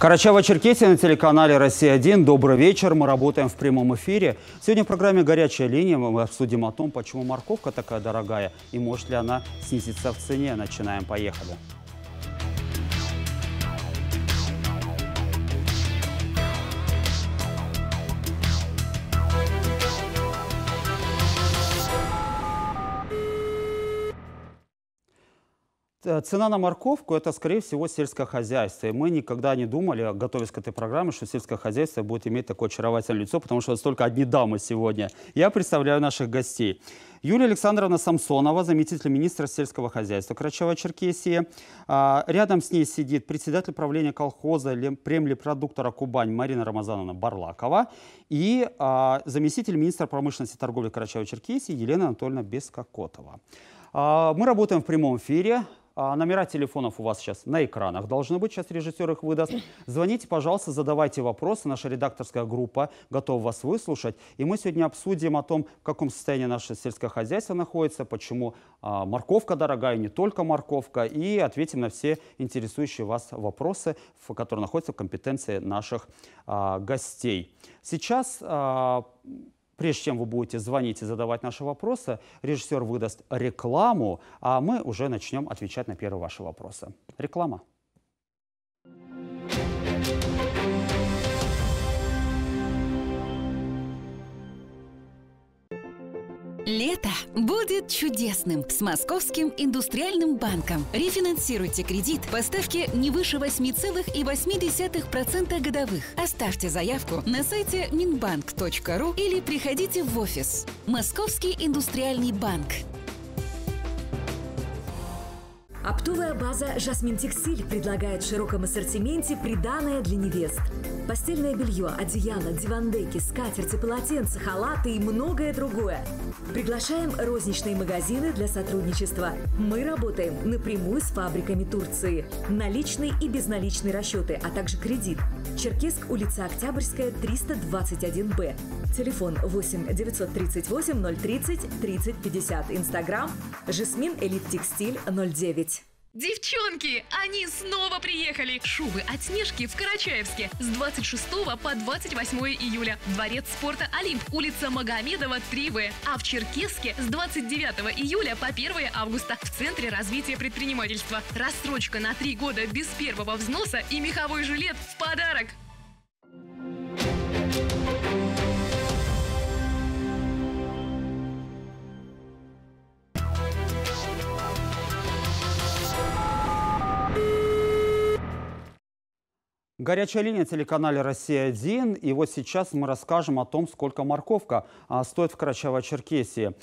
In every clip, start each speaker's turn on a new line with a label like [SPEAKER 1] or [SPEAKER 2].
[SPEAKER 1] Карачаево-Черкесия на телеканале «Россия-1». Добрый вечер. Мы работаем в прямом эфире. Сегодня в программе «Горячая линия» мы обсудим о том, почему морковка такая дорогая и может ли она снизиться в цене. Начинаем. Поехали. Поехали. Э, цена на морковку – это, скорее всего, сельское хозяйство. И мы никогда не думали, готовясь к этой программе, что сельское хозяйство будет иметь такое очаровательное лицо, потому что столько одни дамы сегодня. Я представляю наших гостей. Юлия Александровна Самсонова, заместитель министра сельского хозяйства Карачева-Черкесии. А, рядом с ней сидит председатель правления колхоза премьера-продуктора «Кубань» Марина Рамазановна Барлакова и а, заместитель министра промышленности и торговли Карачева-Черкесии Елена Анатольевна Бескокотова. А, мы работаем в прямом эфире. А, номера телефонов у вас сейчас на экранах должны быть, сейчас режиссер их выдаст. Звоните, пожалуйста, задавайте вопросы. Наша редакторская группа готова вас выслушать. И мы сегодня обсудим о том, в каком состоянии наше сельское хозяйство находится, почему а, морковка дорогая, не только морковка, и ответим на все интересующие вас вопросы, в которые находятся в компетенции наших а, гостей. Сейчас Прежде чем вы будете звонить и задавать наши вопросы, режиссер выдаст рекламу, а мы уже начнем отвечать на первые ваши вопросы. Реклама.
[SPEAKER 2] Лето будет чудесным с Московским индустриальным банком. Рефинансируйте кредит по ставке не выше 8,8% годовых. Оставьте заявку на сайте minbank.ru или приходите в офис. Московский индустриальный банк.
[SPEAKER 3] Оптовая база «Жасмин Текстиль» предлагает в широком ассортименте приданное для невест. Постельное белье, одеяло, дивандеки, скатерти, полотенца, халаты и многое другое. Приглашаем розничные магазины для сотрудничества. Мы работаем напрямую с фабриками Турции. Наличные и безналичные расчеты, а также кредит. Черкесск, улица Октябрьская, 321Б. Телефон 8 938 030 30 50. Инстаграм «Жасмин Элит Текстиль 09».
[SPEAKER 4] Девчонки, они снова приехали! Шубы от Снежки в Карачаевске с 26 по 28 июля. Дворец спорта «Олимп», улица Магомедова, 3В. А в Черкесске с 29 июля по 1 августа в Центре развития предпринимательства. Рассрочка на три года без первого взноса и меховой жилет в подарок!
[SPEAKER 1] Горячая линия телеканале «Россия-1». И вот сейчас мы расскажем о том, сколько морковка а, стоит в Карачаево-Черкесии.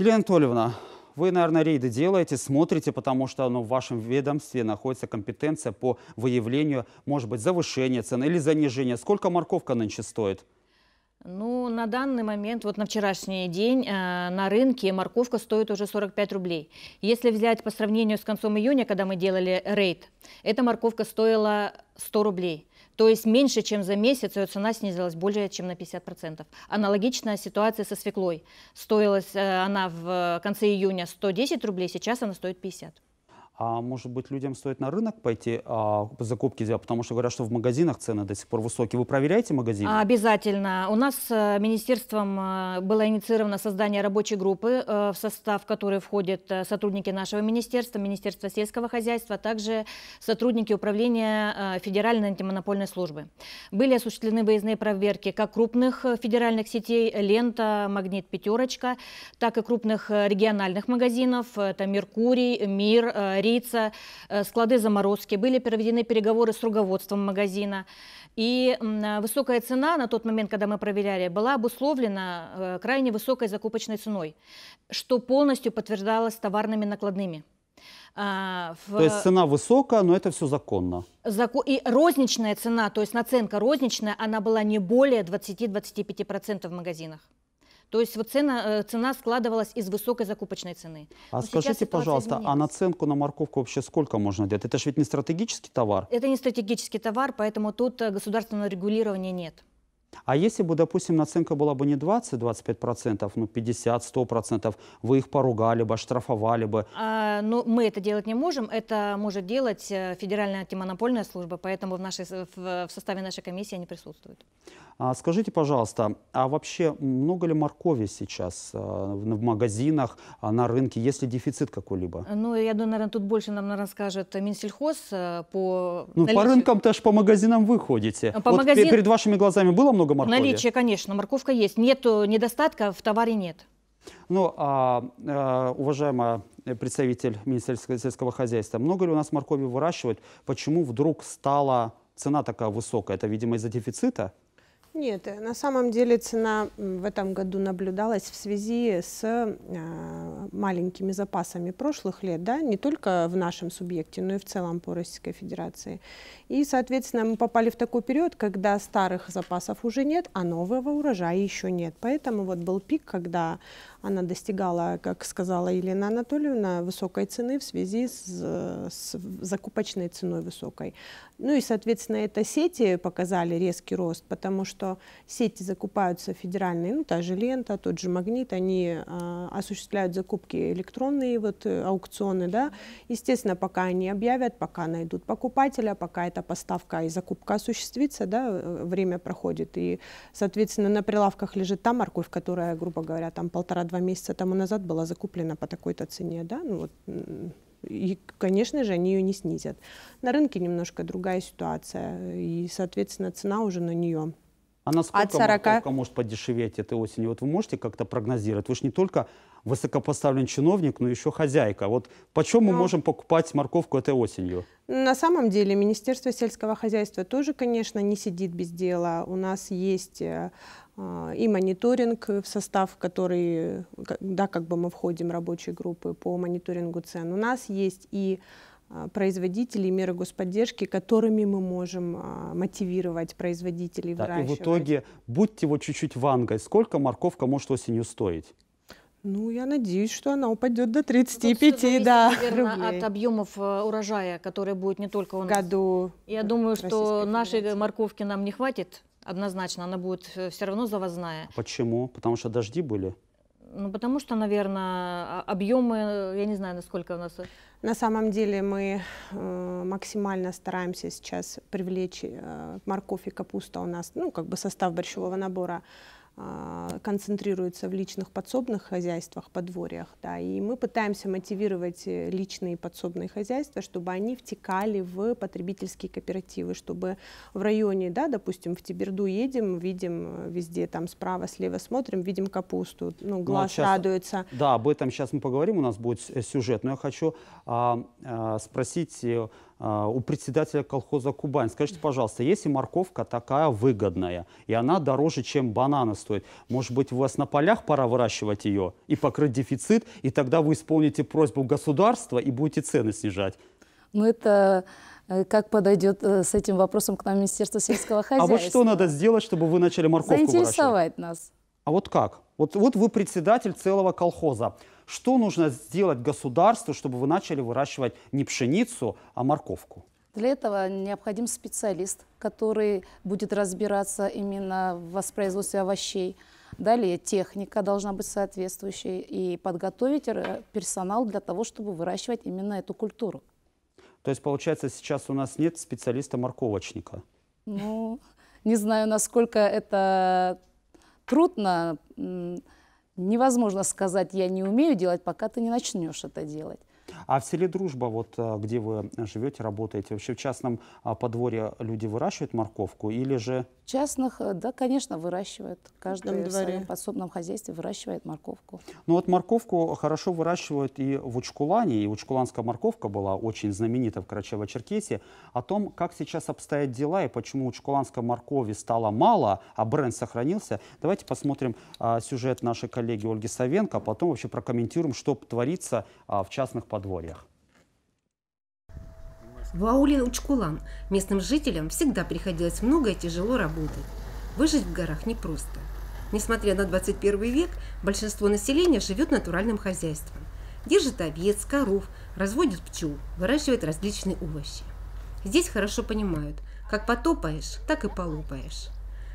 [SPEAKER 1] Елена Анатольевна, вы, наверное, рейды делаете, смотрите, потому что ну, в вашем ведомстве находится компетенция по выявлению, может быть, завышения цен или занижения. Сколько морковка нынче стоит?
[SPEAKER 5] Ну, на данный момент, вот на вчерашний день, э, на рынке морковка стоит уже 45 рублей. Если взять по сравнению с концом июня, когда мы делали рейд, эта морковка стоила 100 рублей. То есть меньше, чем за месяц ее цена снизилась более чем на 50%. Аналогичная ситуация со свеклой. Стоилась э, она в конце июня 110 рублей, сейчас она стоит 50.
[SPEAKER 1] А может быть, людям стоит на рынок пойти а, закупки делать, потому что говорят, что в магазинах цены до сих пор высокие. Вы проверяете магазины?
[SPEAKER 5] Обязательно. У нас э, министерством э, было инициировано создание рабочей группы, э, в состав которой входят сотрудники нашего министерства, Министерства сельского хозяйства, а также сотрудники управления Федеральной антимонопольной службы. Были осуществлены выездные проверки как крупных федеральных сетей «Лента», «Магнит», «Пятерочка», так и крупных региональных магазинов. Это «Меркурий», «Мир», Кипарийца, э, склады заморозки, были проведены переговоры с руководством магазина. И э, высокая цена на тот момент, когда мы проверяли, была обусловлена э, крайне высокой закупочной ценой, что полностью подтверждалось товарными накладными. А, в... То есть цена
[SPEAKER 1] высокая, но это все законно.
[SPEAKER 5] Заку... И розничная цена, то есть наценка розничная, она была не более 20-25% в магазинах. То есть вот цена, э, цена складывалась из высокой закупочной цены. А Но скажите, пожалуйста, а изменилась. а
[SPEAKER 1] наценку на морковку вообще сколько можно делать? Это же ведь не стратегический товар?
[SPEAKER 5] Это не стратегический товар, поэтому тут э, государственного регулирования нет.
[SPEAKER 1] А если бы, допустим, наценка была бы не 20-25%, но 50-100%, вы их поругали бы, оштрафовали бы?
[SPEAKER 5] А, но ну, мы это делать не можем, это может делать э, Федеральная антимонопольная служба, поэтому в, нашей, в, в составе нашей комиссии они присутствуют.
[SPEAKER 1] А, скажите, пожалуйста, а вообще много ли моркови сейчас а, в магазинах, а на рынке? Есть ли дефицит какой-либо?
[SPEAKER 5] Ну, я думаю, наверное, тут больше нам наверное, расскажет Минсельхоз э, по... Ну, наличию... по
[SPEAKER 1] рынкам-то ж по магазинам вы ходите. По вот магазин... перед вашими глазами было много моркови? Наличие,
[SPEAKER 5] конечно, морковка есть. Нет недостатка, в товаре нет.
[SPEAKER 1] Ну, а, э, уважаемая представитель Министерства сельского хозяйства, много ли у нас моркови выращивать? Почему вдруг стала цена такая высокая? Это, видимо, из-за дефицита?
[SPEAKER 6] Нет, э, на самом деле цена в этом году наблюдалась в связи с э, маленькими запасами прошлых лет, да, не только в нашем субъекте, но и в целом по Российской Федерации. И, соответственно, мы попали в такой период, когда старых запасов уже нет, а нового урожая еще нет. Поэтому вот был пик, когда она достигала, как сказала Елена Анатольевна, высокой цены в связи с, с закупочной ценой высокой. Ну и, соответственно, это сети показали резкий рост, потому что сети закупаются федеральные, ну, та же лента, тот же магнит, они э, осуществляют закупки электронные, вот э, аукционы, да. Естественно, пока они объявят, пока найдут покупателя, пока эта поставка и закупка осуществится, да, э, время проходит. И, соответственно, на прилавках лежит та морковь, которая, грубо говоря, там полтора два месяца тому назад была закуплена по такой-то цене, да, ну вот и, конечно же, они ее не снизят. На рынке немножко другая ситуация, и, соответственно, цена уже на нее. А насколько От 40... морковка
[SPEAKER 1] может подешеветь этой осенью? Вот вы можете как-то прогнозировать? Вы же не только высокопоставленный чиновник, но еще хозяйка. Вот почем но... мы можем покупать морковку этой осенью?
[SPEAKER 6] На самом деле Министерство сельского хозяйства тоже, конечно, не сидит без дела. У нас есть э, а, и мониторинг э, в состав, который, да, как бы мы входим в рабочие группы по мониторингу цен. У нас есть и а, производителей, меры господдержки, которыми мы можем а, мотивировать производителей да, выращивать. И в итоге,
[SPEAKER 1] будьте вот чуть-чуть вангой, сколько морковка может осенью стоить?
[SPEAKER 6] Ну, я надеюсь, что она упадет до 35, ну, да. Наверное, от
[SPEAKER 5] объемов э, урожая, который будет не только у нас. Году. Я думаю, что нашей морковки нам не хватит. Однозначно, она будет э, все равно завозная.
[SPEAKER 1] Почему? Потому что дожди были?
[SPEAKER 5] Ну, потому что, наверное, а, объемы,
[SPEAKER 6] я не знаю, насколько у нас... Э, На самом деле мы э, максимально стараемся сейчас привлечь э, морковь и капуста у нас, ну, как бы состав борщевого набора а, концентрируется в личных подсобных хозяйствах, подворьях. Да, и мы пытаемся мотивировать э, личные подсобные хозяйства, чтобы они втекали в потребительские кооперативы, чтобы в районе, да, допустим, в Тиберду едем, видим э, везде там справа, слева смотрим, видим капусту, ну, ну глаз ну, вот сейчас,
[SPEAKER 1] радуется. Да, об этом сейчас мы поговорим, у нас будет э, сюжет, но я хочу а, а, спросить а, у председателя колхоза «Кубань». Скажите, пожалуйста, если морковка такая выгодная, и она дороже, чем бананы стоит, может быть, у вас на полях пора выращивать ее и покрыть дефицит, и тогда вы исполните просьбу государства и будете цены снижать?
[SPEAKER 7] Ну, это э, как подойдет э, с этим вопросом к нам Министерство сельского хозяйства. А вот что
[SPEAKER 1] надо сделать, чтобы вы начали морковку Заинтересовать выращивать? нас. А вот как? Вот, вот вы председатель целого колхоза. Что нужно сделать государству, чтобы вы начали выращивать не пшеницу, а морковку?
[SPEAKER 7] Для этого необходим специалист, который будет разбираться именно в воспроизводстве овощей. Далее техника должна быть соответствующей и подготовить э, персонал для того, чтобы выращивать именно эту культуру.
[SPEAKER 1] То есть, получается, сейчас у нас нет специалиста-морковочника?
[SPEAKER 7] Ну, не знаю, насколько это трудно невозможно сказать, я не умею делать, пока ты не начнешь это делать.
[SPEAKER 1] А в селе Дружба, вот э, где вы живете, работаете, вообще в частном а, подворье люди выращивают морковку или же...
[SPEAKER 7] Частных, э, да, конечно, выращивают. В каждом При дворе. своем подсобном хозяйстве выращивает морковку.
[SPEAKER 1] Ну вот морковку хорошо выращивают и в Учкулане, и учкуланская морковка была очень знаменита в Карачево-Черкесии. О том, как сейчас обстоят дела и почему учкуланской моркови стало мало, а бренд сохранился, давайте посмотрим а, сюжет нашей коллеги Ольги Савенко, а потом вообще прокомментируем, что творится а, в частных подворьях подворьях.
[SPEAKER 8] В ауле Учкулан местным жителям всегда приходилось много и тяжело работать. Выжить в горах непросто. Несмотря на 21 век, большинство населения живет натуральным хозяйством. Держит овец, коров, разводит пчел, выращивает различные овощи. Здесь хорошо понимают, как потопаешь, так и полупаешь.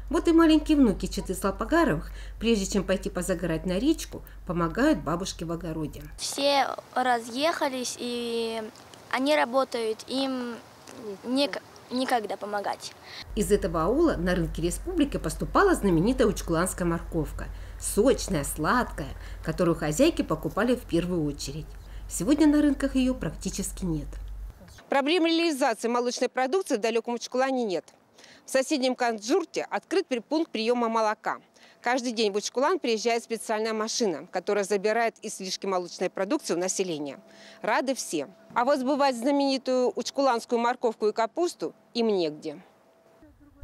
[SPEAKER 8] Вот и маленькие внуки читы Слопогаровых, прежде чем пойти позагорать на речку, помогают бабушке в огороде.
[SPEAKER 7] Все разъехались, и они работают, им не, никогда помогать.
[SPEAKER 8] Из этого аула на рынке республики поступала знаменитая Учкуланская морковка. Сочная, сладкая, которую хозяйки покупали в первую очередь. Сегодня на рынках ее практически нет. Проблем реализации молочной продукции в далеком Учкулане нет. В соседнем Канджурте открыт пункт приема молока. Каждый день в Учкулан приезжает специальная машина, которая забирает излишки молочной продукции у населения. Рады все. А вот сбывать знаменитую учкуланскую морковку и капусту им негде.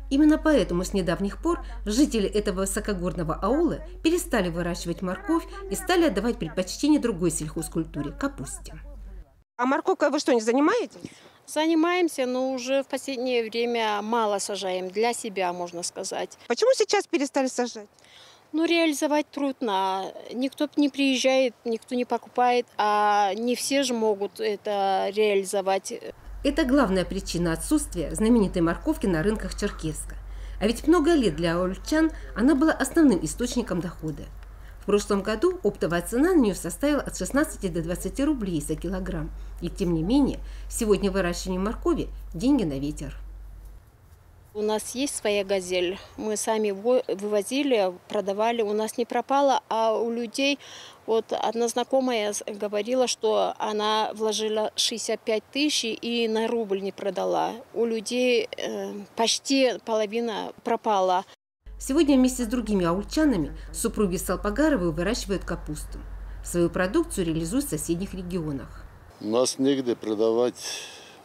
[SPEAKER 8] Именно поэтому с недавних пор жители этого высокогорного аула перестали выращивать морковь и стали отдавать предпочтение другой сельхозкультуре – капусте.
[SPEAKER 5] А морковкой вы что, не занимаетесь? Занимаемся, но уже в последнее время мало сажаем для себя, можно сказать.
[SPEAKER 8] Почему сейчас перестали сажать?
[SPEAKER 5] Ну, реализовать трудно. Никто не приезжает, никто не покупает, а не все же могут это реализовать.
[SPEAKER 8] Это главная причина отсутствия знаменитой морковки на рынках Черкеска. А ведь много лет для ульчан она была основным источником дохода – прошлом году оптовая цена на нее составила от 16 до 20 рублей за килограмм. И тем не менее, сегодня выращивание моркови – деньги на ветер.
[SPEAKER 5] У нас есть своя газель. Мы сами вывозили, продавали. У нас не пропала, а у людей... Вот одна знакомая говорила, что она вложила 65 тысяч и на рубль не продала. У людей э, почти половина пропала. Сегодня вместе с другими
[SPEAKER 8] аульчанами супруги Салпагаровы выращивают капусту. Свою продукцию реализуют в соседних регионах.
[SPEAKER 9] У нас негде продавать.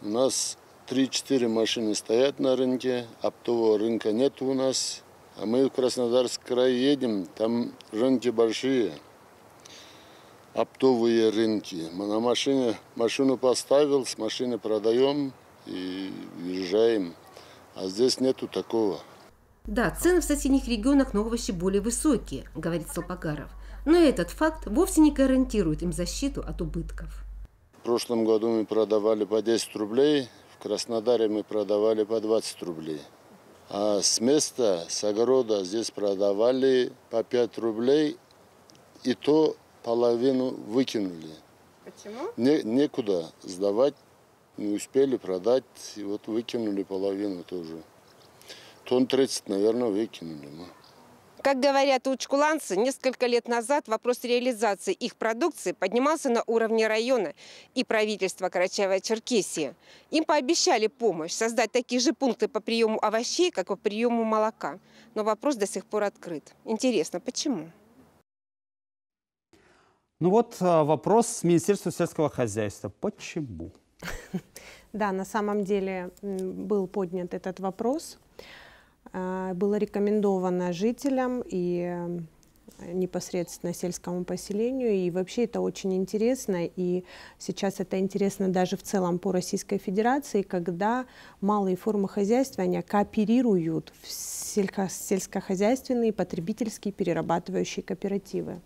[SPEAKER 9] У нас 3-4 машины стоят на рынке, оптового рынка нет у нас. А мы в Краснодарский край едем, там рынки большие, оптовые рынки. Мы на машине машину поставил, с машины продаем и уезжаем. А здесь нету такого.
[SPEAKER 8] Да, цены в соседних регионах на овощи более высокие, говорит Салпагаров, Но этот факт вовсе не гарантирует им защиту от
[SPEAKER 5] убытков.
[SPEAKER 9] В прошлом году мы продавали по 10 рублей, в Краснодаре мы продавали по 20 рублей. А с места, с огорода здесь продавали по 5 рублей, и то половину выкинули. Почему? Не, некуда сдавать, не успели продать, и вот выкинули половину тоже тонн 30, наверное, выкинули ну.
[SPEAKER 8] Как говорят учкуланцы, несколько лет назад вопрос реализации их продукции поднимался на уровне района и правительства Карачаева-Черкесии. Им пообещали помощь создать такие же пункты по приему овощей, как по приему молока. Но вопрос до сих пор открыт.
[SPEAKER 6] Интересно, почему?
[SPEAKER 1] Ну вот а, вопрос Министерства сельского хозяйства. Почему?
[SPEAKER 6] Да, на самом деле был поднят этот вопрос. Вопрос. А, было рекомендовано жителям и э, непосредственно сельскому поселению. И вообще это очень интересно. И сейчас это интересно даже в целом по Российской Федерации, когда малые формы хозяйства, они кооперируют в сельско сельскохозяйственные, потребительские, перерабатывающие кооперативы.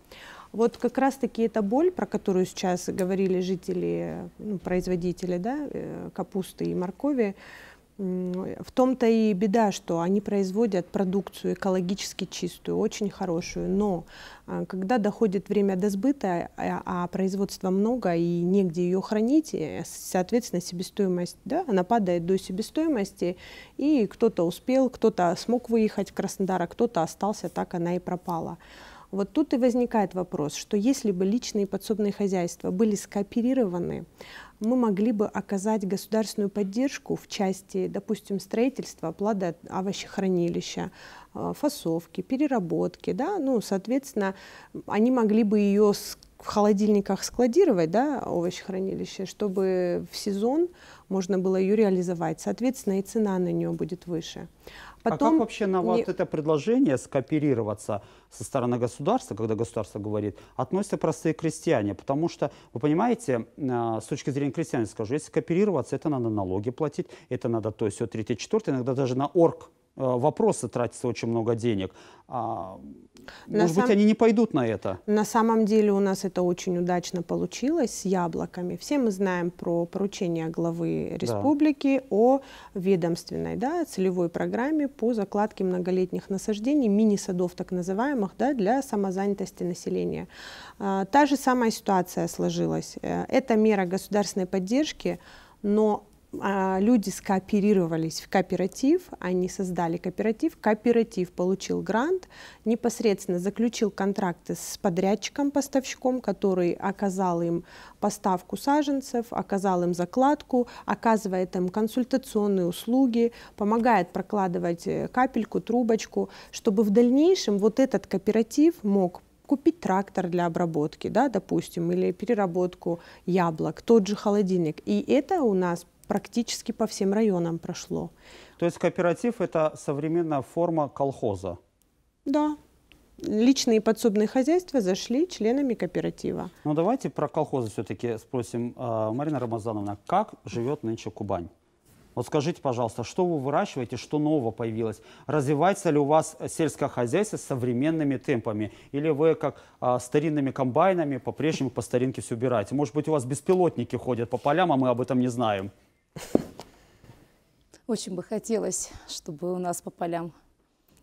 [SPEAKER 6] Вот как раз-таки эта боль, про которую сейчас говорили жители, ну, производители да, э, капусты и моркови, в том-то и беда, что они производят продукцию экологически чистую, очень хорошую, но а, когда доходит время до сбыта, а, а производства много и негде ее хранить, э, соответственно, себестоимость, да, она падает до себестоимости, и кто-то успел, кто-то смог выехать в Краснодар, а кто-то остался, так она и пропала. Вот тут и возникает вопрос, что если бы личные подсобные хозяйства были скооперированы, мы могли бы оказать государственную поддержку в части, допустим, строительства плода овощехранилища, э, фасовки, переработки, да, ну, соответственно, они могли бы ее в холодильниках складировать, да, овощехранилище, чтобы в сезон можно было ее реализовать. Соответственно, и цена на нее будет выше. Потом... А как вообще на вот не...
[SPEAKER 1] это предложение скооперироваться со стороны государства, когда государство говорит, относятся простые крестьяне? Потому что, вы понимаете, а, с точки зрения крестьян, скажу, если кооперироваться, это надо налоги платить, это надо то, все, третье, четвертое, иногда даже на орг Э, вопросы тратится очень много денег. А, на может сам... быть, они не пойдут на это?
[SPEAKER 6] На самом деле у нас это очень удачно получилось с яблоками. Все мы знаем про поручение главы республики да. о ведомственной да, целевой программе по закладке многолетних насаждений, мини-садов так называемых, да, для самозанятости населения. А, та же самая ситуация сложилась. Э, это мера государственной поддержки, но а, люди скооперировались в кооператив, они создали кооператив, кооператив получил грант, непосредственно заключил контракты с подрядчиком, поставщиком, который оказал им поставку саженцев, оказал им закладку, оказывает им консультационные услуги, помогает прокладывать э, капельку, трубочку, чтобы в дальнейшем вот этот кооператив мог купить трактор для обработки, да, допустим, или переработку яблок, тот же холодильник. И это у нас практически по всем районам прошло.
[SPEAKER 1] То есть кооператив – это современная форма колхоза?
[SPEAKER 6] Да. Личные подсобные хозяйства зашли членами кооператива.
[SPEAKER 1] Ну давайте про колхозы все-таки спросим. А, Марина Рамазановна, как живет нынче Кубань? Вот скажите, пожалуйста, что вы выращиваете, что нового появилось? Развивается ли у вас сельское хозяйство с современными темпами? Или вы как а, старинными комбайнами по-прежнему по старинке все убираете? Может быть, у вас беспилотники ходят по полям, а мы об этом не знаем?
[SPEAKER 7] Очень бы хотелось, чтобы у нас по полям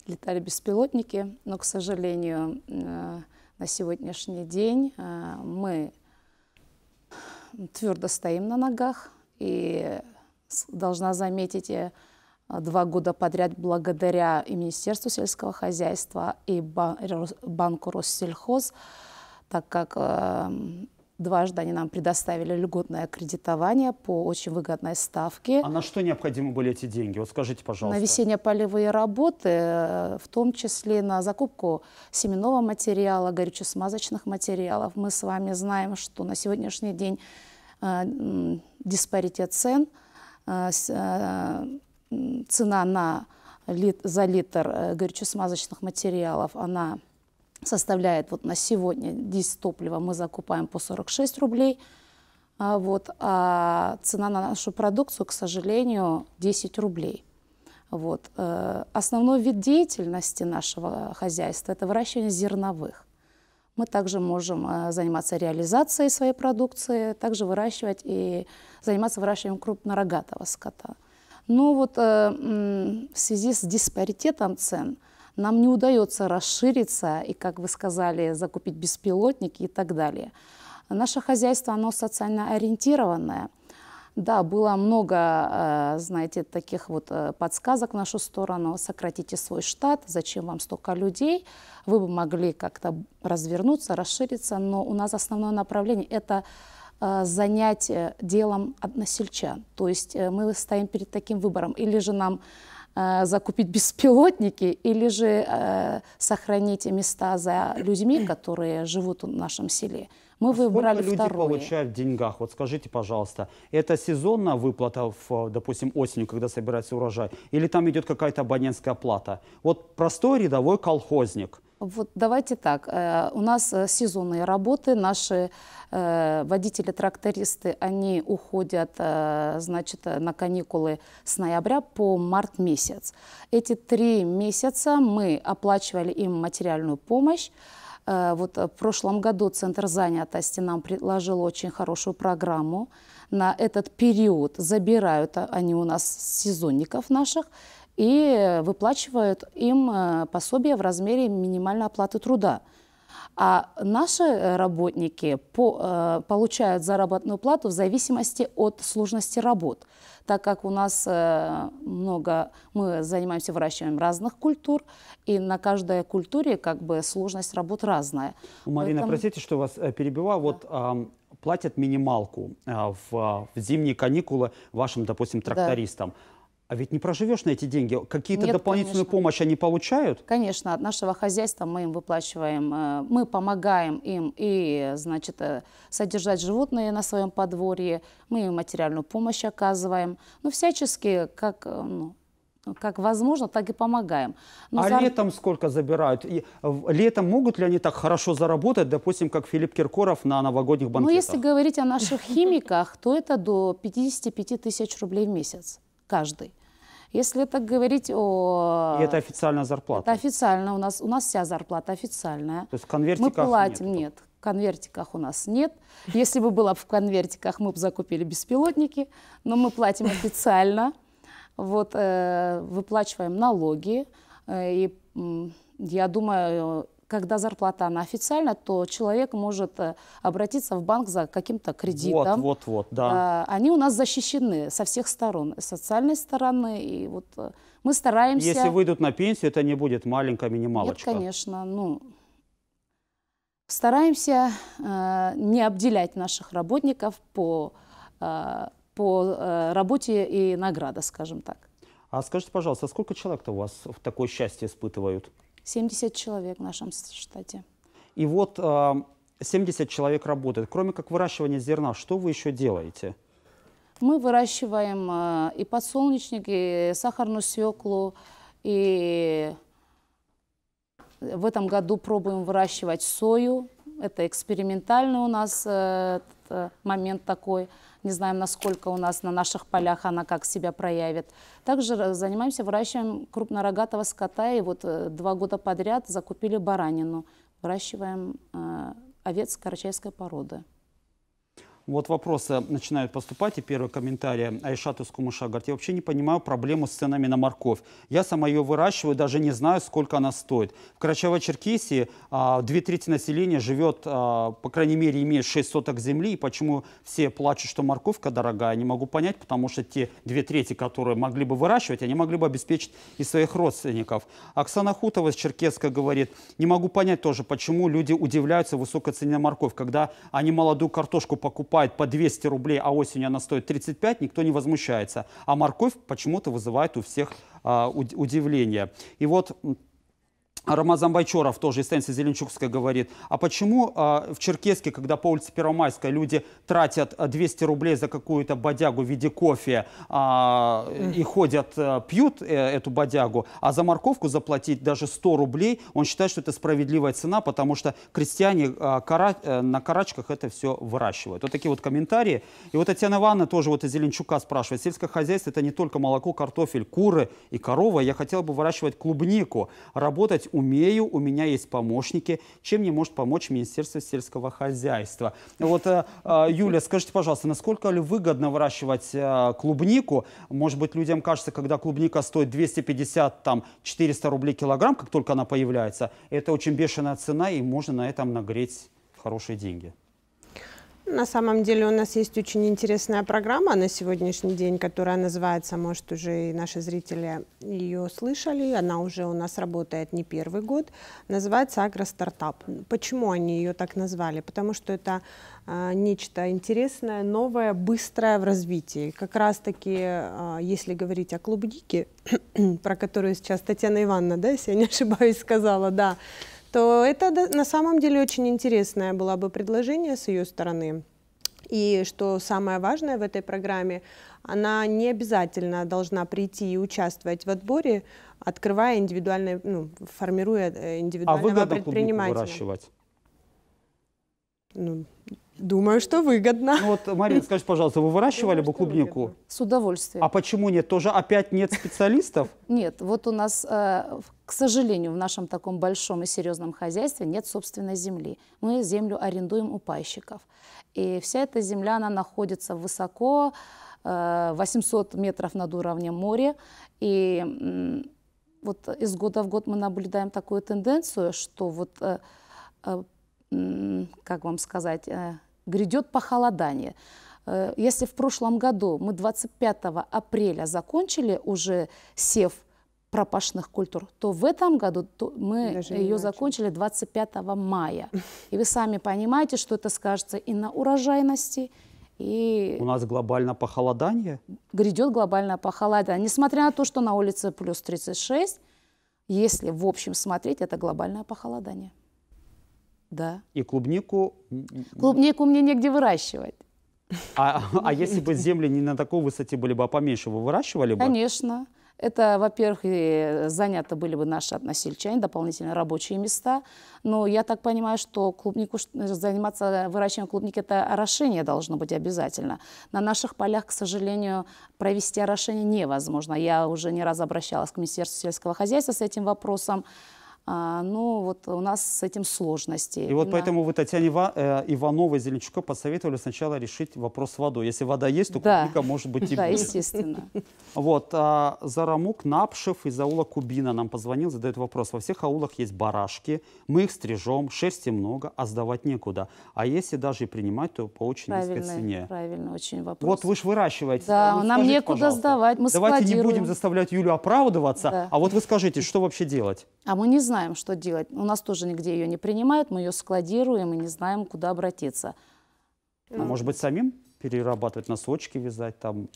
[SPEAKER 7] летали беспилотники, но, к сожалению, э, на сегодняшний день э, мы твердо стоим на ногах и должна заметить, э, два года подряд благодаря и Министерству сельского хозяйства, и банку Россельхоз, так как эм, Дважды они нам предоставили льготное кредитование по очень выгодной ставке. А
[SPEAKER 1] на что необходимы были эти деньги? Вот скажите, пожалуйста. На
[SPEAKER 7] весенние полевые работы, э, в том числе на закупку семенного материала, горюче-смазочных материалов. Мы с вами знаем, что на сегодняшний день э, диспаритет цен, э, цена на за литр горюче-смазочных материалов, она составляет вот на сегодня здесь топливо мы закупаем по 46 рублей. А вот, а цена на нашу продукцию, к сожалению, 10 рублей. Вот. Э, основной вид деятельности нашего хозяйства – это выращивание зерновых. Мы также можем э, заниматься реализацией своей продукции, также выращивать и заниматься выращиванием крупнорогатого скота. Но ну вот э, в связи с диспаритетом цен – нам не удается расшириться и, как вы сказали, закупить беспилотники и так далее. Наше хозяйство, оно социально ориентированное. Да, было много, э, знаете, таких вот э, подсказок в нашу сторону. Сократите свой штат, зачем вам столько людей? Вы бы могли как-то развернуться, расшириться, но у нас основное направление – это э, занять делом односельчан. То есть мы стоим перед таким выбором. Или же нам Э, закупить беспилотники или же э, сохранить места за людьми, которые живут в нашем селе. Мы а выбрали сколько люди получают
[SPEAKER 1] в деньгах? Вот скажите, пожалуйста, это сезонная выплата, в, допустим, осенью, когда собирается урожай, или там идет какая-то абонентская плата? Вот простой рядовой колхозник,
[SPEAKER 7] вот давайте так. Э, у нас э, сезонные работы. Наши э, водители-трактористы, они уходят значит, на каникулы с ноября по март месяц. Эти три месяца мы оплачивали им материальную помощь. Вот в прошлом году Центр занятости нам предложил очень хорошую программу на этот период забирают они у нас сезонников наших и выплачивают им э, пособие в размере минимальной оплаты труда. А наши э, работники по, э, получают заработную плату в зависимости от сложности работ. Так как у нас много, мы занимаемся выращиванием разных культур, и на каждой культуре как бы сложность работ разная. Марина, Поэтому... простите,
[SPEAKER 1] что вас перебила. Да. Вот платят минималку а, в, в зимние каникулы вашим, допустим, трактористам. Да. А ведь не проживешь на эти деньги. Какие-то дополнительную конечно. помощь они получают?
[SPEAKER 7] Конечно, от нашего хозяйства мы им выплачиваем, э, мы помогаем им и, значит, э, содержать животные на своем подворье, мы им материальную помощь оказываем. Ну, всячески, как, э, ну, как возможно, так и помогаем. Но а зар... летом
[SPEAKER 1] сколько забирают? Летом могут ли они так хорошо заработать, допустим, как Филипп Киркоров на новогодних банкетах? Ну, если
[SPEAKER 7] говорить о наших химиках, то это до 55 тысяч рублей в месяц каждый. Если так говорить о... И это
[SPEAKER 1] официальная зарплата? Это
[SPEAKER 7] официально. У нас, у нас вся зарплата официальная. То
[SPEAKER 1] есть конвертиков Мы платим, нет.
[SPEAKER 7] нет конвертиках у нас нет. Если бы было в конвертиках, мы бы закупили беспилотники, но мы платим официально вот, э, выплачиваем налоги. Э, и я думаю, когда зарплата она официальна, то человек может э, обратиться в банк за каким-то кредитом. Вот,
[SPEAKER 1] вот, вот, да.
[SPEAKER 7] А, они у нас защищены со всех сторон, с социальной стороны, и вот мы стараемся... Если выйдут
[SPEAKER 1] на пенсию, это не будет маленькая минималочка.
[SPEAKER 7] Нет, конечно, ну... Стараемся э, не обделять наших работников по э, по э, работе и награда, скажем так.
[SPEAKER 1] А скажите, пожалуйста, сколько человек-то у вас в такое счастье испытывают?
[SPEAKER 7] 70 человек в нашем
[SPEAKER 1] штате. И вот 70 а, человек работает. Кроме как выращивания зерна, что вы еще делаете?
[SPEAKER 7] Мы выращиваем э, и подсолнечник, и сахарную свеклу, и в этом году пробуем выращивать сою. Это экспериментальный у нас э, момент такой не знаем, насколько у нас на наших полях она как себя проявит. Также занимаемся выращиванием крупнорогатого скота, и вот э, два года подряд закупили баранину. Выращиваем э, овец карачаевской породы.
[SPEAKER 1] Вот вопросы начинают поступать, и первый комментарий Айшат из говорит, я вообще не понимаю проблему с ценами на морковь. Я сама ее выращиваю, даже не знаю, сколько она стоит. В Карачаево-Черкесии а, две трети населения живет, а, по крайней мере, имеет 6 соток земли, и почему все плачут, что морковка дорогая, не могу понять, потому что те две трети, которые могли бы выращивать, они могли бы обеспечить и своих родственников. Оксана Хутова из Черкесска говорит, не могу понять тоже, почему люди удивляются высокой цене на морковь, когда они молодую картошку покупают покупает по 200 рублей, а осенью она стоит 35, никто не возмущается. А морковь почему-то вызывает у всех а, удивление. И вот а Рамазан Байчоров тоже из станции Зеленчукская говорит, а почему а, в Черкеске, когда по улице Первомайская люди тратят 200 а, рублей за какую-то бодягу в виде кофе а, и ходят, а, пьют э, эту бодягу, а за морковку заплатить даже 100 рублей, он считает, что это справедливая цена, потому что крестьяне а, кара, а, э, на карачках это все выращивают. Вот такие вот комментарии. И вот Татьяна Ивановна тоже вот из Зеленчука спрашивает, сельское хозяйство это не только молоко, картофель, куры и корова, я хотела бы выращивать клубнику, работать умею, у меня есть помощники. Чем мне может помочь Министерство сельского хозяйства? Вот, э, э, Юля, скажите, пожалуйста, насколько ли выгодно выращивать э, клубнику? Может быть, людям кажется, когда клубника стоит 250, там, 400 рублей килограмм, как только она появляется, это очень бешеная цена, и можно на этом нагреть хорошие деньги.
[SPEAKER 6] На самом деле у нас есть очень интересная программа на сегодняшний день, которая называется, может, уже и наши зрители ее слышали, она уже у нас работает не первый год, называется «Агростартап». Почему они ее так назвали? Потому что это э, нечто интересное, новое, быстрое в развитии. Как раз-таки, э, если говорить о клубнике, про которую сейчас Татьяна Ивановна, да, если я не ошибаюсь, сказала, да, что это на самом деле очень интересное было бы предложение с ее стороны. И что самое важное в этой программе, она не обязательно должна прийти и участвовать в отборе, открывая индивидуальное, ну, формируя э, индивидуального а предпринимателя. выращивать? Ну, Думаю, что выгодно.
[SPEAKER 1] Ну вот, Марина, скажите, пожалуйста, вы выращивали Думаю, бы клубнику? Выгодно.
[SPEAKER 7] С удовольствием.
[SPEAKER 1] А почему нет? Тоже опять нет специалистов?
[SPEAKER 7] Нет, вот у нас, э, к сожалению, в нашем таком большом и серьезном хозяйстве нет собственной земли. Мы землю арендуем у пайщиков. И вся эта земля, она находится высоко, 800 э, метров над уровнем моря. И вот из года в год мы наблюдаем такую тенденцию, что вот э, как вам сказать, э, грядет похолодание. Э, если в прошлом году мы 25 апреля закончили уже сев пропашных культур, то в этом году мы Даже ее закончили 25 мая. И вы сами понимаете, что это скажется и на урожайности, и...
[SPEAKER 1] У нас глобально похолодание?
[SPEAKER 7] Грядет глобальное похолодание. Несмотря на то, что на улице плюс 36, если в общем смотреть, это глобальное похолодание. Да.
[SPEAKER 1] И клубнику...
[SPEAKER 7] Клубнику мне негде выращивать.
[SPEAKER 1] А, а если бы земли не на такой высоте были бы, а поменьше, вы выращивали бы?
[SPEAKER 7] Конечно. Это, во-первых, занято были бы наши односельчане, дополнительные рабочие места. Но я так понимаю, что клубнику, э, заниматься выращиванием клубники – это орошение должно быть обязательно. На наших полях, к сожалению, провести орошение невозможно. Я уже не раз обращалась к Министерству сельского хозяйства с этим вопросом. А, но ну, вот у нас с этим сложности. И Именно... вот поэтому
[SPEAKER 1] вы Татьяне э, Ивановой Зеленчука посоветовали сначала решить вопрос с водой. Если вода есть, то да. клубника может быть и Да, будет.
[SPEAKER 7] естественно.
[SPEAKER 1] Вот, а, Зарамук Напшев из аула Кубина нам позвонил, задает вопрос. Во всех аулах есть барашки, мы их стрижем, шерсти много, а сдавать некуда. А если даже и принимать, то по очень правильно, низкой цене. Правильно, очень вопрос. Вот вы же выращиваете. Да, ну, нам скажите, некуда пожалуйста. сдавать, мы Давайте не будем заставлять Юлю оправдываться, да. а вот вы скажите, что вообще делать?
[SPEAKER 7] А мы не знаем знаем, что делать. У нас тоже нигде ее не принимают, мы ее складируем и не знаем, куда обратиться.
[SPEAKER 1] А может быть, самим перерабатывать, носочки вязать там?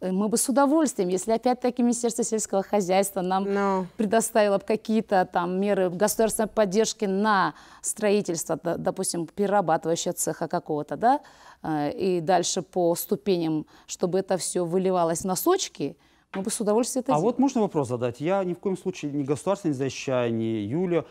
[SPEAKER 7] Э, мы бы с удовольствием, если опять-таки Министерство сельского хозяйства нам no. предоставило бы какие-то там меры государственной поддержки на строительство, допустим, перерабатывающего цеха какого-то, да, э, и дальше по ступеням, чтобы это все выливалось в носочки – мы бы с удовольствием
[SPEAKER 1] это А вот можно вопрос задать? Я ни в коем случае ни государство не защищаю, ни Юлю.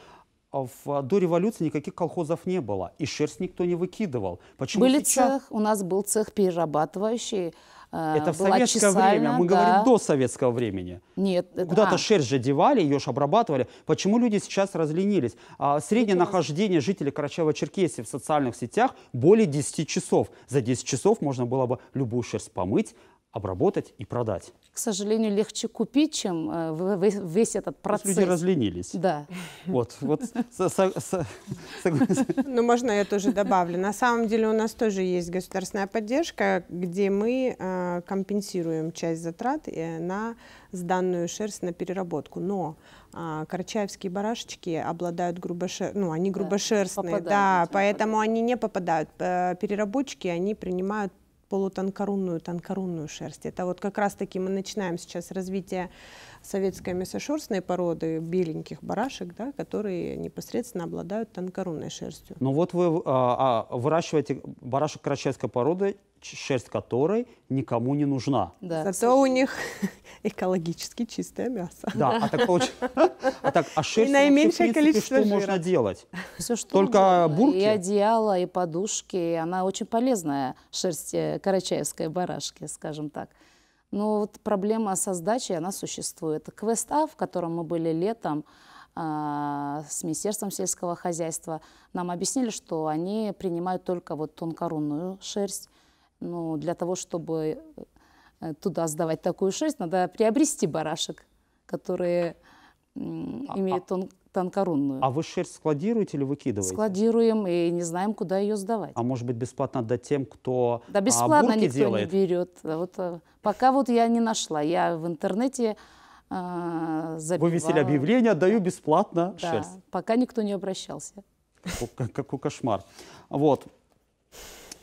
[SPEAKER 1] А в, а до революции никаких колхозов не было, и шерсть никто не выкидывал. Почему Были сейчас? цех,
[SPEAKER 7] у нас был цех перерабатывающий, э, это в советское время, а мы да. говорим до
[SPEAKER 1] советского времени.
[SPEAKER 7] Нет, э, Куда-то а.
[SPEAKER 1] шерсть же девали, ее же обрабатывали. Почему люди сейчас разленились? А, среднее Интересно. нахождение жителей Карачаева-Черкесии в социальных сетях более 10 часов. За 10 часов можно было бы любую шерсть помыть, обработать и продать.
[SPEAKER 7] К сожалению, легче купить,
[SPEAKER 6] чем э, весь этот процесс. Люди разленились. Да.
[SPEAKER 1] Вот, вот.
[SPEAKER 6] Ну, можно я тоже добавлю. На самом деле у нас тоже есть государственная поддержка, где мы э, компенсируем часть затрат э, на сданную шерсть на переработку. Но а, карачаевские барашечки обладают грубошер... ну, они грубошерстные, да, да поэтому попадают. они не попадают. Переработчики, они принимают полутанкорунную танкорунную шерсть. Это вот как раз-таки мы начинаем сейчас развитие советской мясошерстной породы беленьких барашек, да, которые непосредственно обладают танкорунной шерстью.
[SPEAKER 1] Ну вот вы а, а, выращиваете барашек карачайской породы шерсть которой никому не нужна.
[SPEAKER 6] Да. Зато у них экологически чистое мясо. Да, а так
[SPEAKER 1] а, так, а шерсть, и наименьшее количество что жира. можно делать?
[SPEAKER 7] Все, ну, что Только можно. бурки? И одеяло, и подушки. И она очень полезная, шерсть э, карачаевской барашки, скажем так. Но вот проблема со сдачей, она существует. Квест А, в котором мы были летом, а, с Министерством сельского хозяйства, нам объяснили, что они принимают только вот тонкорунную шерсть, но ну, для того, чтобы э, туда сдавать такую шерсть, надо приобрести барашек, который а, имеет а тон, тонкорунную. А
[SPEAKER 1] вы шерсть складируете или выкидываете?
[SPEAKER 7] Складируем и не знаем, куда ее сдавать.
[SPEAKER 1] А может быть бесплатно отдать тем, кто Да а, бесплатно никто делает? не
[SPEAKER 7] берет. Вот, э, пока вот я не нашла. Я в интернете э, забивала. Вывесили объявление,
[SPEAKER 1] отдаю бесплатно да, шерсть.
[SPEAKER 7] пока никто не обращался.
[SPEAKER 1] Какой кошмар. Вот.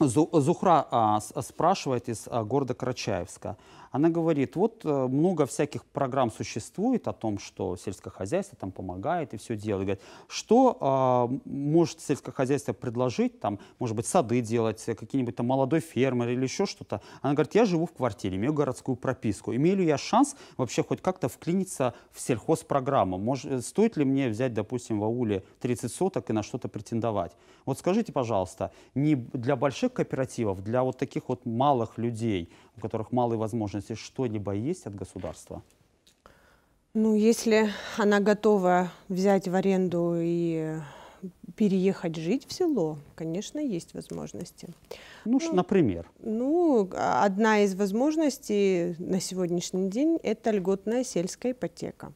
[SPEAKER 1] Зухра а, спрашивает из а, города Карачаевска. Она говорит, вот э, много всяких программ существует о том, что сельское хозяйство там помогает и все делает. Говорит, что э, может сельское хозяйство предложить, там, может быть, сады делать, э, какие-нибудь там молодой фермер или еще что-то. Она говорит, я живу в квартире, имею городскую прописку. Имею ли я шанс вообще хоть как-то вклиниться в сельхозпрограмму? Может, э, стоит ли мне взять, допустим, в ауле 30 соток и на что-то претендовать? Вот скажите, пожалуйста, не для больших кооперативов, для вот таких вот малых людей – у которых малые возможности, что-либо есть от государства?
[SPEAKER 6] Ну, если она готова взять в аренду и переехать жить в село, конечно, есть возможности.
[SPEAKER 1] Ну, ну например?
[SPEAKER 6] Ну, одна из возможностей на сегодняшний день – это льготная сельская ипотека.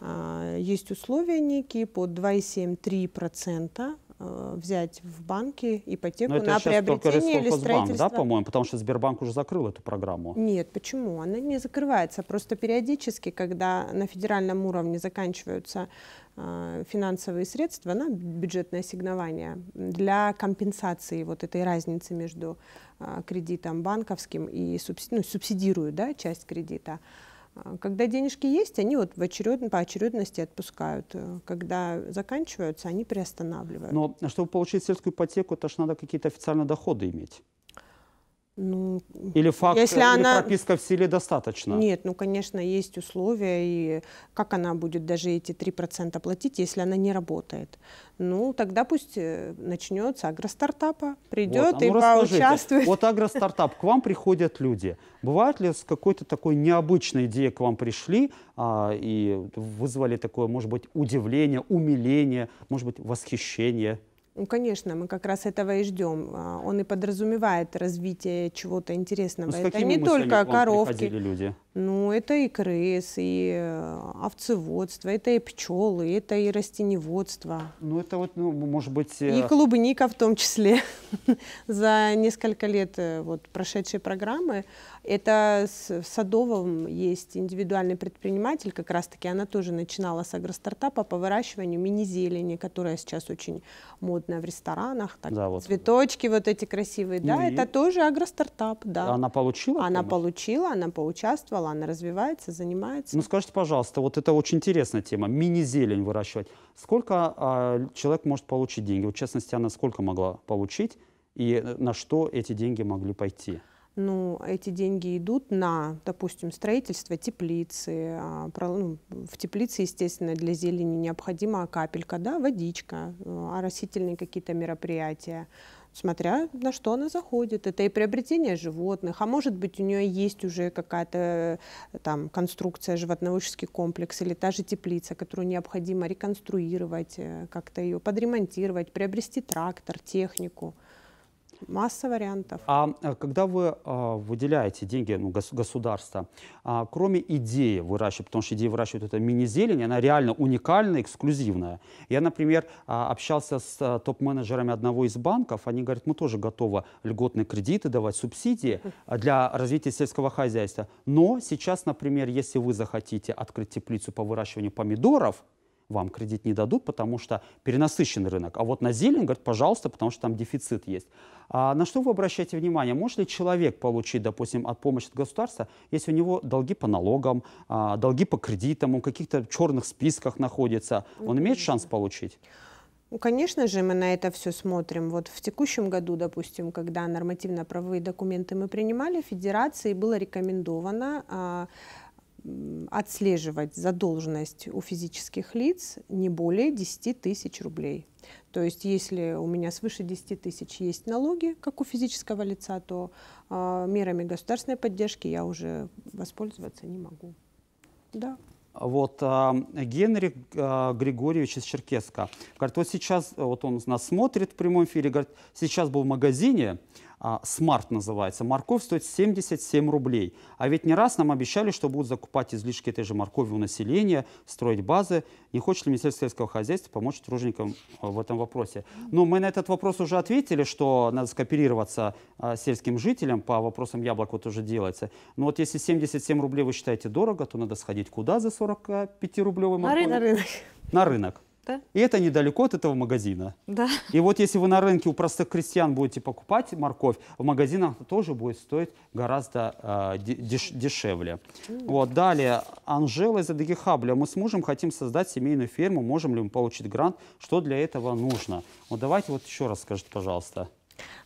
[SPEAKER 6] А, есть условия некие под 2,7-3% Э, взять в банке ипотеку на приобретение или строительство. Банк, да, по-моему,
[SPEAKER 1] потому что Сбербанк уже закрыл эту программу.
[SPEAKER 6] Нет, почему? Она не закрывается. Просто периодически, когда на федеральном уровне заканчиваются э, финансовые средства на бюджетное ассигнование для компенсации вот этой разницы между э, кредитом банковским и субсиди ну, субсидируют да, часть кредита, э, когда денежки есть, они вот в очеред... по очередности отпускают. Э, когда заканчиваются, они приостанавливают.
[SPEAKER 1] Но а чтобы получить сельскую ипотеку, то же надо какие-то официальные доходы иметь. Ну, или факт, если или она... прописка в селе достаточно?
[SPEAKER 6] Нет, ну, конечно, есть условия, и как она будет даже эти 3% платить, если она не работает? Ну, тогда пусть э, начнется агростартапа, придет вот, а ну и поучаствует. Вот
[SPEAKER 1] агростартап, к вам приходят люди. Бывает ли с какой-то такой необычной идеей к вам пришли а, и вызвали такое, может быть, удивление, умиление, может быть, восхищение?
[SPEAKER 6] Ну, конечно, мы как раз этого и ждем. А, он и подразумевает развитие чего-то интересного. Ну, это не только коровки. люди? Ну, это и крыс, и э, овцеводство, это и пчелы, это и растеневодство. Ну, это вот, ну, может быть... Э, и клубника в том числе. За несколько лет э, вот, прошедшей программы это с Садовым есть индивидуальный предприниматель, как раз-таки она тоже начинала с агростартапа по выращиванию мини-зелени, которая сейчас очень модная модное в ресторанах, так, да, вот. цветочки вот эти красивые, ну и... да, это тоже агростартап, да. Она
[SPEAKER 1] получила? Она помощь?
[SPEAKER 6] получила, она поучаствовала, она развивается, занимается.
[SPEAKER 1] Ну скажите, пожалуйста, вот это очень интересная тема, мини-зелень выращивать. Сколько а, человек может получить деньги? Вот, в частности, она сколько могла получить и на что эти деньги могли пойти?
[SPEAKER 6] ну, эти деньги идут на, допустим, строительство теплицы. А, ну, в теплице, естественно, для зелени необходима капелька, да, водичка, а, растительные какие-то мероприятия. Смотря на что она заходит. Это и приобретение животных, а может быть у нее есть уже какая-то э, там конструкция, животноводческий комплекс или та же теплица, которую необходимо реконструировать, э, как-то ее подремонтировать, приобрести трактор, технику масса вариантов.
[SPEAKER 1] А э, когда вы а, выделяете деньги ну, гос государства, а, кроме идеи выращивать, потому что идея выращивать это мини-зелень, она реально уникальная, эксклюзивная. Я, например, а, общался с э, топ-менеджерами одного из банков, они говорят, мы тоже готовы льготные кредиты давать, субсидии э, для развития сельского хозяйства. Но сейчас, например, если вы захотите открыть теплицу по выращиванию помидоров, вам кредит не дадут, потому что перенасыщен рынок. А вот на зелень, говорят, пожалуйста, потому что там дефицит есть. А на что вы обращаете внимание? Может ли человек получить, допустим, от помощи от государства, если у него долги по налогам, а, долги по кредитам, он в каких-то черных списках находится? Ну, он имеет шанс получить?
[SPEAKER 6] Ну, конечно же, мы на это все смотрим. Вот в текущем году, допустим, когда нормативно-правовые документы мы принимали, Федерации было рекомендовано а, отслеживать задолженность у физических лиц не более 10 тысяч рублей. То есть если у меня свыше 10 тысяч есть налоги, как у физического лица, то э, мерами государственной поддержки я уже воспользоваться не могу. Да.
[SPEAKER 1] Вот э, Генри э, Григорьевич из Черкеска говорит, вот сейчас, вот он нас смотрит в прямом эфире, говорит, сейчас был в магазине, Смарт называется. Морковь стоит 77 рублей. А ведь не раз нам обещали, что будут закупать излишки этой же моркови у населения, строить базы. Не хочет ли Министерство сельского хозяйства помочь труженикам а, в этом вопросе? Но ну, мы на этот вопрос уже ответили, что надо скооперироваться а, сельским жителям по вопросам яблок, вот уже делается. Но вот если 77 рублей вы считаете дорого, то надо сходить куда за 45-рублевый морковь? А, на рынок. На рынок. Да. И это недалеко от этого магазина. Да. И вот если вы на рынке у простых крестьян будете покупать морковь, в магазинах тоже будет стоить гораздо э, дешевле. Вот, далее, Анжела из Адыгихабля. Мы с мужем хотим создать семейную ферму. Можем ли мы получить грант? Что для этого нужно? Вот давайте вот еще раз скажите, пожалуйста.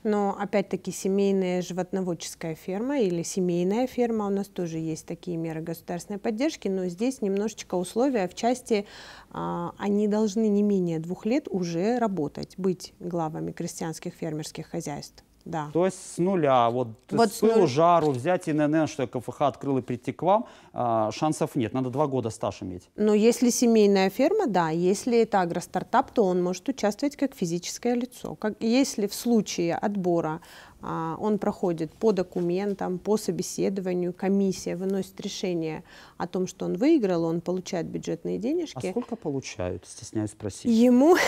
[SPEAKER 6] Но опять-таки семейная животноводческая ферма или семейная ферма, у нас тоже есть такие меры государственной поддержки, но здесь немножечко условия в части, а, они должны не менее двух лет уже работать, быть главами крестьянских фермерских хозяйств. Да.
[SPEAKER 1] То есть с нуля, вот, вот с пылу, нуля. жару взять ИНН, что КФХ открыл и прийти к вам, а, шансов нет. Надо два года стаж иметь.
[SPEAKER 6] Но ну, если семейная ферма, да. Если это агростартап, то он может участвовать как физическое лицо. Как, если в случае отбора а, он проходит по документам, по собеседованию, комиссия выносит решение о том, что он выиграл, он получает бюджетные денежки. А сколько
[SPEAKER 1] получают, стесняюсь спросить? Ему...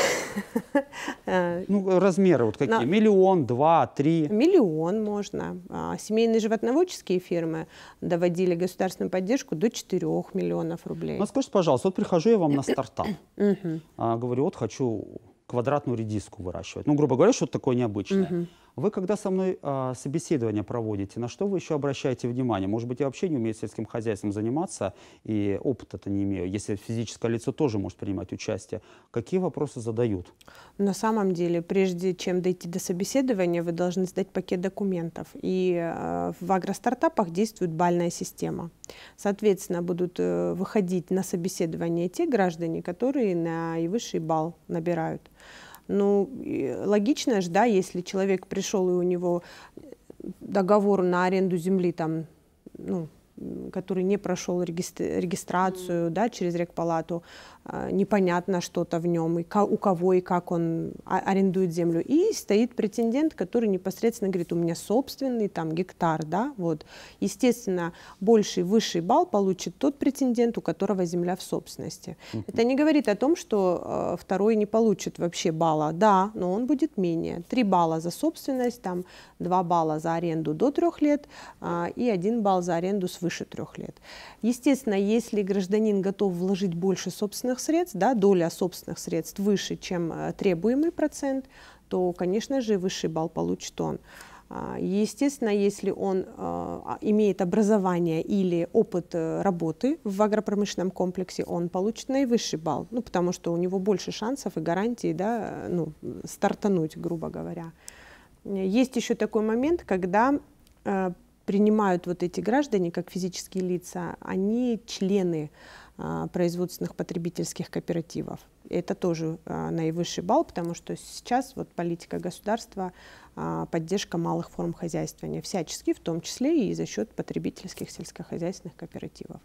[SPEAKER 1] Ну, размеры вот какие? Миллион, два, три?
[SPEAKER 6] Миллион можно. А, семейные животноводческие фирмы доводили государственную поддержку до 4 миллионов рублей. Ну,
[SPEAKER 1] скажите, пожалуйста, вот прихожу я вам на стартап, а, говорю, вот хочу квадратную редиску выращивать. Ну, грубо говоря, что-то такое необычное. Вы, когда со мной а, собеседование проводите, на что вы еще обращаете внимание? Может быть, я вообще не умею сельским хозяйством заниматься и опыта-то не имею, если физическое лицо тоже может принимать участие. Какие вопросы задают?
[SPEAKER 6] На самом деле, прежде чем дойти до собеседования, вы должны сдать пакет документов. И э, в агростартапах действует бальная система. Соответственно, будут э, выходить на собеседование те граждане, которые наивысший балл набирают. Ну, логично же, да, если человек пришел и у него договор на аренду земли там, ну, который не прошел регистрацию да, через рекпалату, а, непонятно что-то в нем, и у кого и как он а, арендует землю. И стоит претендент, который непосредственно говорит, у меня собственный там гектар. Да? Вот. Естественно, больший, высший балл получит тот претендент, у которого земля в собственности. Угу. Это не говорит о том, что э, второй не получит вообще балла. Да, но он будет менее. три балла за собственность, там два балла за аренду до трех лет э, и один балл за аренду свыше трех трех лет. Естественно, если гражданин готов вложить больше собственных средств, да, доля собственных средств выше, чем э, требуемый процент, то, конечно же, высший балл получит он. А, естественно, если он э, а, имеет образование или опыт э, работы в агропромышленном комплексе, он получит наивысший балл, ну, потому что у него больше шансов и гарантий да, ну, стартануть, грубо говоря. Есть еще такой момент, когда принимают вот эти граждане как физические лица, они члены а, производственных потребительских кооперативов. Это тоже а, наивысший балл, потому что сейчас вот политика государства а, поддержка малых форм хозяйствования всячески, в том числе и за счет потребительских сельскохозяйственных кооперативов.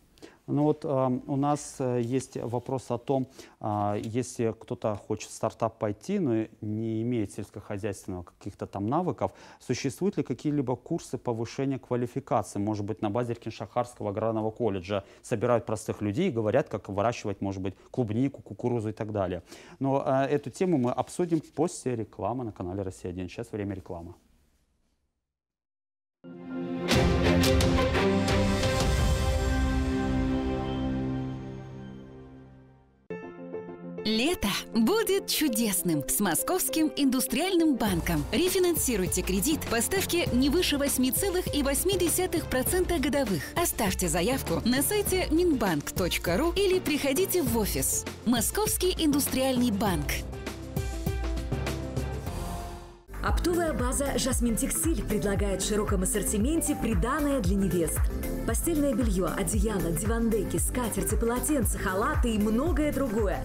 [SPEAKER 1] Ну вот э, у нас э, есть вопрос о том, э, если кто-то хочет в стартап пойти, но не имеет сельскохозяйственного каких-то там навыков, существуют ли какие-либо курсы повышения квалификации? Может быть, на базе Киншахарского аграрного колледжа собирают простых людей и говорят, как выращивать, может быть, клубнику, кукурузу и так далее. Но э, эту тему мы обсудим после рекламы на канале «Россия-1». Сейчас время рекламы.
[SPEAKER 2] Лето будет чудесным с Московским индустриальным банком. Рефинансируйте кредит по ставке не выше 8,8% годовых. Оставьте заявку на сайте minbank.ru или приходите в офис. Московский индустриальный банк.
[SPEAKER 3] Оптовая база «Жасмин Текстиль» предлагает в широком ассортименте приданное для невест. Постельное белье, одеяло, дивандеки, скатерти, полотенца, халаты и многое другое.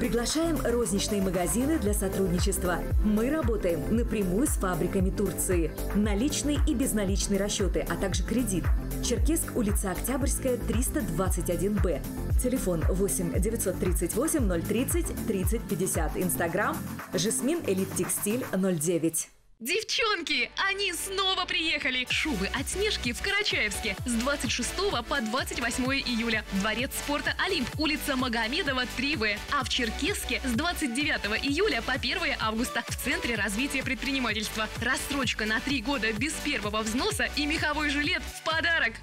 [SPEAKER 3] Приглашаем розничные магазины для сотрудничества. Мы работаем напрямую с фабриками Турции. Наличные и безналичные расчеты, а также кредит. Черкесск, улица Октябрьская, 321Б. Телефон 8 938 030 30 50. Инстаграм «Жасмин Элит Текстиль 09».
[SPEAKER 4] Девчонки, они снова приехали! Шубы от Снежки в Карачаевске с 26 по 28 июля. Дворец спорта «Олимп», улица Магомедова, 3В. А в Черкесске с 29 июля по 1 августа в Центре развития предпринимательства. Рассрочка на три года без первого взноса и меховой жилет в подарок!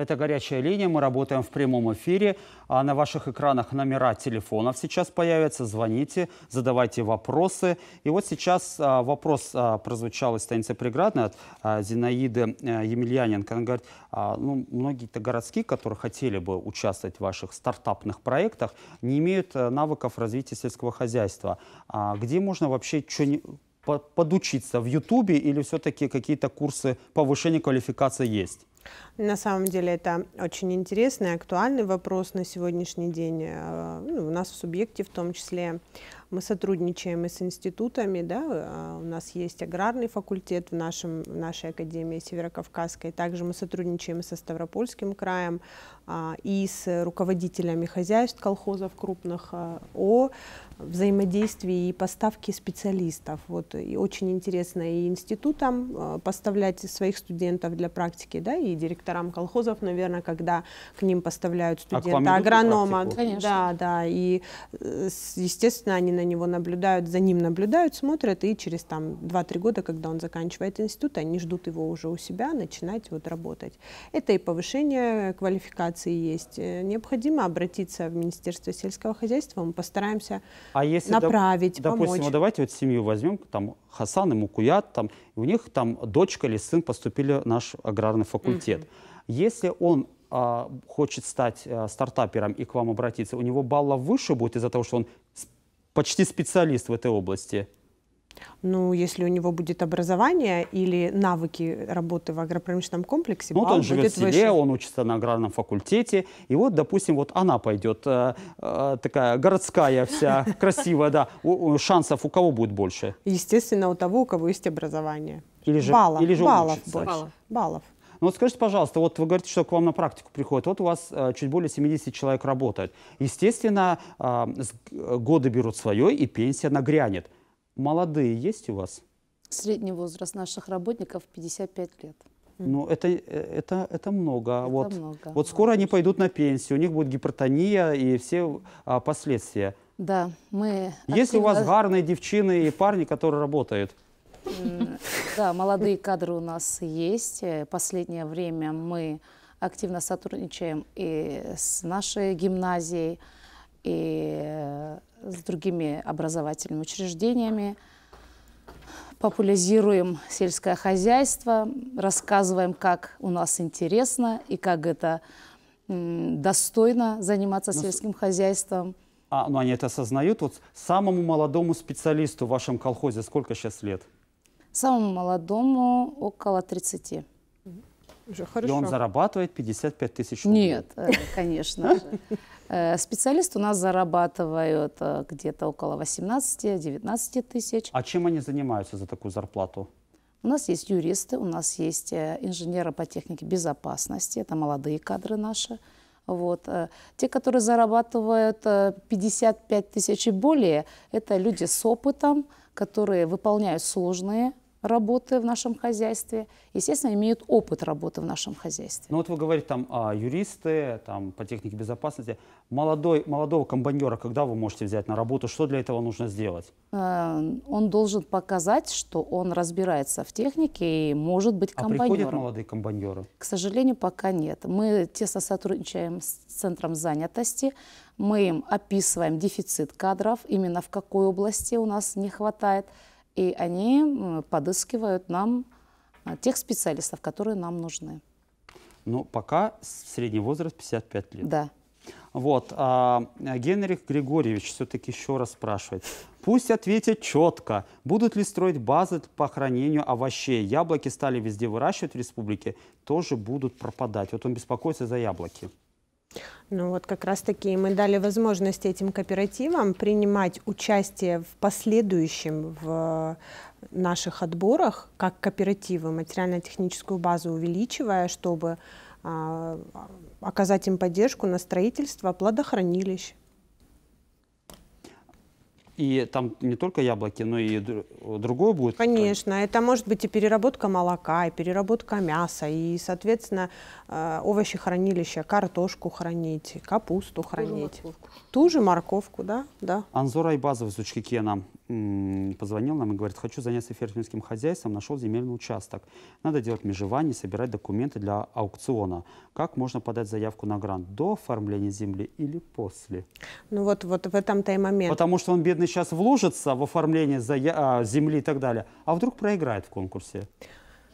[SPEAKER 1] Это горячая линия, мы работаем в прямом эфире. А на ваших экранах номера телефонов сейчас появятся. Звоните, задавайте вопросы. И вот сейчас а, вопрос а, прозвучал из станицы Преградной от а, Зинаиды а, Емельяненко. Она говорит, а, ну, многие-то городские, которые хотели бы участвовать в ваших стартапных проектах, не имеют а, навыков развития сельского хозяйства. А, где можно вообще что-нибудь подучиться в Ютубе или все-таки какие-то курсы повышения квалификации есть?
[SPEAKER 6] На самом деле это очень интересный, актуальный вопрос на сегодняшний день. Э, ну, у нас в субъекте в том числе мы сотрудничаем и с институтами, да, э, у нас есть аграрный факультет в, нашем, в нашей академии Северокавказской, также мы сотрудничаем со Ставропольским краем, а, и с руководителями хозяйств колхозов крупных а, о взаимодействии и поставке специалистов. Вот, и очень интересно и институтам а, поставлять своих студентов для практики, да, и директорам колхозов, наверное, когда к ним поставляют студента, агронома. Да, да, и, э, естественно, они на него наблюдают, за ним наблюдают, смотрят, и через там 2-3 года, когда он заканчивает институт, они ждут его уже у себя, начинать вот работать. Это и повышение квалификации рекомендации есть, э, необходимо обратиться в Министерство сельского хозяйства, мы постараемся а
[SPEAKER 1] если, направить, доп, допустим, помочь. Ну, давайте вот семью возьмем, там Хасан и Мукуят, там, у них там дочка или сын поступили в наш аграрный факультет. Угу. Если он а, хочет стать а, стартапером и к вам обратиться, у него балла выше будет из-за того, что он почти специалист в этой области?
[SPEAKER 6] Ну, если у него будет образование или навыки работы в агропромышленном комплексе, вот он живет в селе, выше. он
[SPEAKER 1] учится на аграрном факультете, и вот, допустим, вот она пойдет э, э, такая городская вся красивая, да. Шансов у кого будет больше?
[SPEAKER 6] Естественно, у того, у кого есть образование. Или же баллов, или же баллов больше. Баллов.
[SPEAKER 1] Ну вот скажите, пожалуйста, вот вы говорите, что к вам на практику приходит, вот у вас э, чуть более 70 человек работает. Естественно, э, э, годы берут свое, и пенсия нагрянет. Молодые есть у вас?
[SPEAKER 7] Средний возраст наших работников 55 лет.
[SPEAKER 1] Ну, это, э, это, это много. А это вот, много. Вот скоро они пойдут на пенсию, у них будет гипертония и все а, последствия.
[SPEAKER 7] Да, мы... Есть у вас гарные
[SPEAKER 1] девчины и парни, которые работают?
[SPEAKER 7] Да, молодые кадры у нас есть. Э, последнее время мы активно сотрудничаем и с нашей гимназией, и э, с другими образовательными учреждениями. Популяризируем сельское хозяйство, рассказываем, как у нас интересно и как это достойно заниматься ну, сельским хозяйством.
[SPEAKER 1] А, ну они это осознают. Вот самому молодому специалисту в вашем колхозе сколько сейчас лет?
[SPEAKER 7] Самому молодому около 30. Уже хорошо. И он
[SPEAKER 1] зарабатывает 55 тысяч рублей. Нет, э,
[SPEAKER 7] конечно же. Э, специалист у нас зарабатывает э, где-то около 18-19 тысяч.
[SPEAKER 1] А чем они занимаются за такую зарплату?
[SPEAKER 7] У нас есть юристы, у нас есть инженеры по технике безопасности, это молодые кадры наши. Вот. Те, которые зарабатывают 55 тысяч и более, это люди с опытом, которые выполняют сложные работы в нашем хозяйстве, естественно, имеют опыт работы в нашем хозяйстве.
[SPEAKER 1] Ну вот вы говорите там а, юристы, там по технике безопасности. Молодой, молодого комбайнера, когда вы можете взять на работу, что для этого нужно сделать?
[SPEAKER 7] Э, он должен показать, что он разбирается в технике и может быть комбайнером. А приходят молодые
[SPEAKER 1] комбайнеры?
[SPEAKER 7] К сожалению, пока нет. Мы тесно сотрудничаем с Центром занятости, мы им описываем дефицит кадров, именно в какой области у нас не хватает и они подыскивают нам а, тех специалистов, которые нам нужны.
[SPEAKER 1] Но ну, пока средний возраст 55 лет. Да. Вот, а, Генрих Григорьевич все-таки еще раз спрашивает. Пусть ответят четко, будут ли строить базы по хранению овощей. Яблоки стали везде выращивать в республике, тоже будут пропадать. Вот он беспокоится за яблоки.
[SPEAKER 6] Ну вот как раз-таки мы дали возможность этим кооперативам принимать участие в последующем в наших отборах как кооперативы, материально-техническую базу увеличивая, чтобы а, оказать им поддержку на строительство плодохранилищ,
[SPEAKER 1] и там не только яблоки, но и другое будет?
[SPEAKER 6] Конечно, это может быть и переработка молока, и переработка мяса, и, соответственно, э, овощи хранилища, картошку хранить, капусту хранить. Ту же морковку, Ту же морковку да, да.
[SPEAKER 1] Анзор Айбазов, Зучкикена позвонил нам и говорит, хочу заняться фермерским хозяйством, нашел земельный участок. Надо делать межевание, собирать документы для аукциона. Как можно подать заявку на грант? До оформления земли или после?
[SPEAKER 6] Ну вот, вот в этом-то и момент. Потому
[SPEAKER 1] что он, бедный, сейчас вложится в оформление а, земли и так далее, а вдруг проиграет в конкурсе?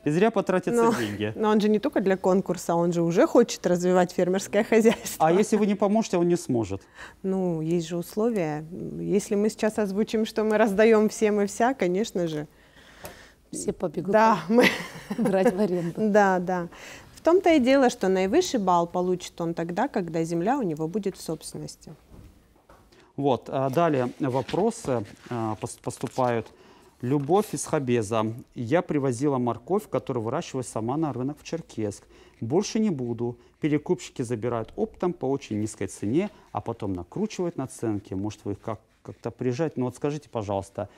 [SPEAKER 1] И зря потратятся но, деньги. Но
[SPEAKER 6] он же не только для конкурса, он же уже хочет развивать фермерское хозяйство.
[SPEAKER 1] А если вы не поможете, он не сможет?
[SPEAKER 6] Ну, есть же условия. Если мы сейчас озвучим, что мы раздаем всем и вся, конечно же. Все побегут да, мы... брать в аренду. Да, да. В том-то и дело, что наивысший балл получит он тогда, когда земля у него будет в собственности.
[SPEAKER 1] Вот, а далее вопросы а, поступают. Любовь из Хабеза. Я привозила морковь, которую выращиваю сама на рынок в Черкесск. Больше не буду. Перекупщики забирают оптом по очень низкой цене, а потом накручивают наценки. Может, вы их как- то приезжать. Ну вот скажите, пожалуйста,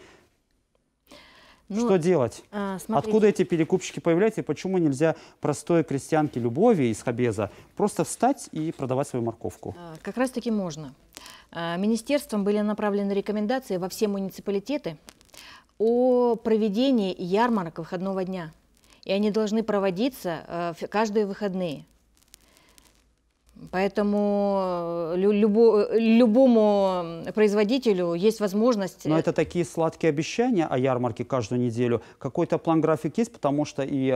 [SPEAKER 1] ну, что делать? А, Откуда эти перекупщики появляются и почему нельзя простой крестьянке Любови из Хабеза просто встать и продавать свою морковку?
[SPEAKER 5] А, как раз таки можно. А, министерством были направлены рекомендации во все муниципалитеты о проведении ярмарок выходного дня. И они должны проводиться э, каждые выходные. Поэтому э, любо, э, любому производителю есть возможность... Но
[SPEAKER 1] это такие сладкие обещания о ярмарке каждую неделю. Какой-то план-график есть, потому что и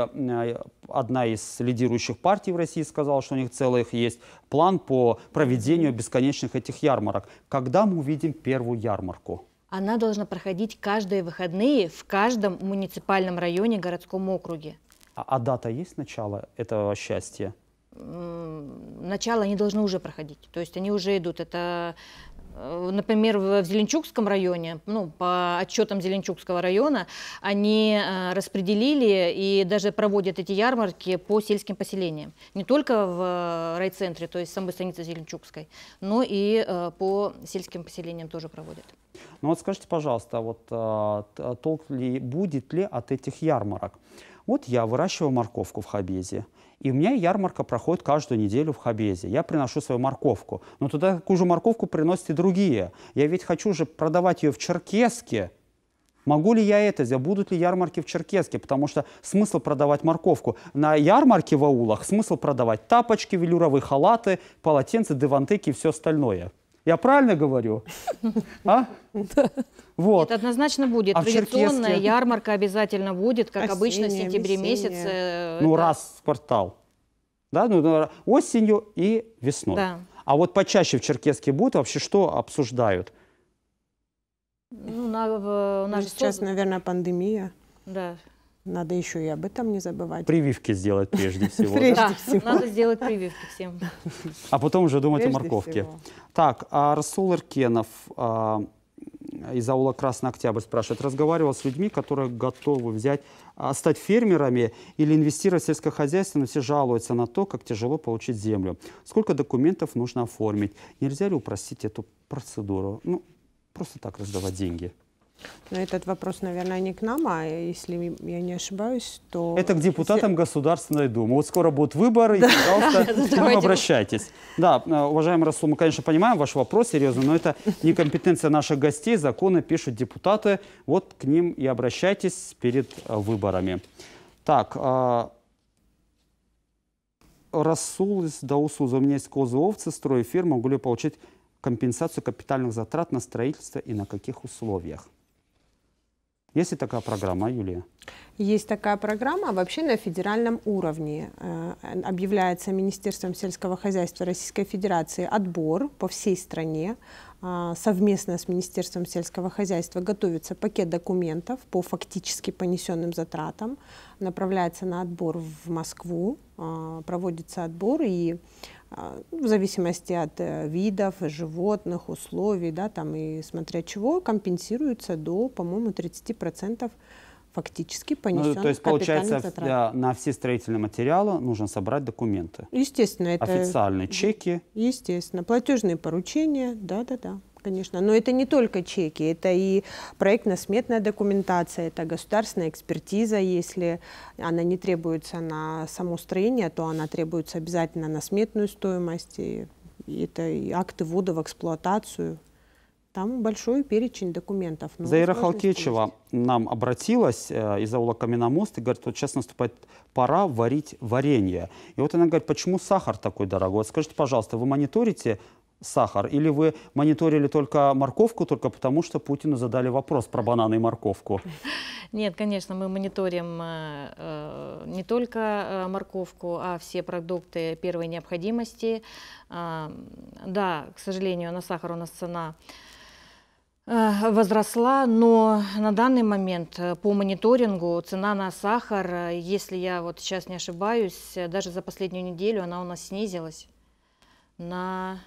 [SPEAKER 1] одна из лидирующих партий в России сказала, что у них целых есть план по проведению бесконечных этих ярмарок. Когда мы увидим первую ярмарку?
[SPEAKER 5] она должна проходить каждые выходные в каждом муниципальном районе городском округе.
[SPEAKER 1] А, а дата есть начала этого счастья?
[SPEAKER 5] Начало они должны уже проходить, то есть они уже идут. Это Э, например, в Зеленчукском районе, ну, по отчетам Зеленчукского района, они э, распределили и даже проводят эти ярмарки по сельским поселениям. Не только в э, райцентре, то есть самой станице Зеленчукской, но и по сельским поселениям тоже проводят.
[SPEAKER 1] Ну вот скажите, пожалуйста, вот толк ли будет ли от этих ярмарок? Вот я выращиваю морковку в Хабезе. И у меня ярмарка проходит каждую неделю в Хабезе. Я приношу свою морковку. Но туда такую же морковку приносят и другие. Я ведь хочу же продавать ее в Черкеске. Могу ли я это сделать? Будут ли ярмарки в Черкеске? Потому что смысл продавать морковку. На ярмарке в аулах смысл продавать тапочки, велюровые халаты, полотенца, девантеки и все остальное. Я правильно говорю? А? Вот.
[SPEAKER 5] Это однозначно будет. А Традиционная ярмарка обязательно будет, как осенняя, обычно в сентябре месяце. Ну,
[SPEAKER 1] это... раз в квартал. Да? Ну, ну, осенью и весной. Да. А вот почаще в Черкеске будет вообще что обсуждают?
[SPEAKER 6] Ну, на, в, у нас ну, сейчас, что... наверное, пандемия. Да, надо еще и об этом не забывать. Прививки
[SPEAKER 1] сделать прежде всего.
[SPEAKER 6] Надо сделать прививки всем.
[SPEAKER 1] А потом уже думать о морковке. Так, Арсул Иркенов а, из аула Красный Октябрь спрашивает. Разговаривал с людьми, которые готовы взять, а, стать фермерами или инвестировать в сельское хозяйство, но все жалуются на то, как тяжело получить землю. Сколько документов нужно оформить? Нельзя ли упростить эту процедуру? Ну, просто так раздавать деньги.
[SPEAKER 6] Но этот вопрос, наверное, не к нам, а если я не ошибаюсь, то... Это к депутатам
[SPEAKER 1] Государственной Думы. Вот скоро будут выборы, да. и, пожалуйста, к ним обращайтесь. Да, э, уважаемый Расул, мы, конечно, понимаем ваш вопрос серьезно, но это не компетенция наших гостей. Законы пишут депутаты. Вот к ним и обращайтесь перед э, выборами. Так, э, Расул из Даусуза. У меня есть козы овцы, строю фирму, могу ли получить компенсацию капитальных затрат на строительство и на каких условиях? Есть ли такая программа, Юлия?
[SPEAKER 6] Есть такая программа. А вообще на федеральном уровне э, объявляется Министерством сельского хозяйства Российской Федерации отбор по всей стране. Э, совместно с Министерством сельского хозяйства готовится пакет документов по фактически понесенным затратам. Направляется на отбор в Москву, э, проводится отбор и э, в зависимости от э, видов, животных, условий, да, там и смотря чего, компенсируется до, по-моему, 30% фактически понесенных ну, То есть, получается, затрат.
[SPEAKER 1] на все строительные материалы нужно собрать
[SPEAKER 6] документы? Естественно. Это... Официальные чеки? Естественно. Платежные поручения, да-да-да. Конечно, но это не только чеки, это и проектно-сметная документация, это государственная экспертиза, если она не требуется на само строение, то она требуется обязательно на сметную стоимость, и это и акты ввода в эксплуатацию. Там большой перечень документов. Ну, Заира Халкечева
[SPEAKER 1] нам обратилась э, из аула Каменомост и говорит, вот сейчас наступает пора варить варенье. И вот она говорит, почему сахар такой дорогой? Вот скажите, пожалуйста, вы мониторите сахар? Или вы мониторили только морковку, только потому что Путину задали вопрос про бананы и морковку?
[SPEAKER 5] Нет, конечно, мы мониторим э, э не только э, морковку, а все продукты первой необходимости. Э, да, к сожалению, на сахар у нас цена э, возросла, но на данный момент по мониторингу цена на сахар, если я вот сейчас не ошибаюсь, даже за последнюю неделю она у нас снизилась на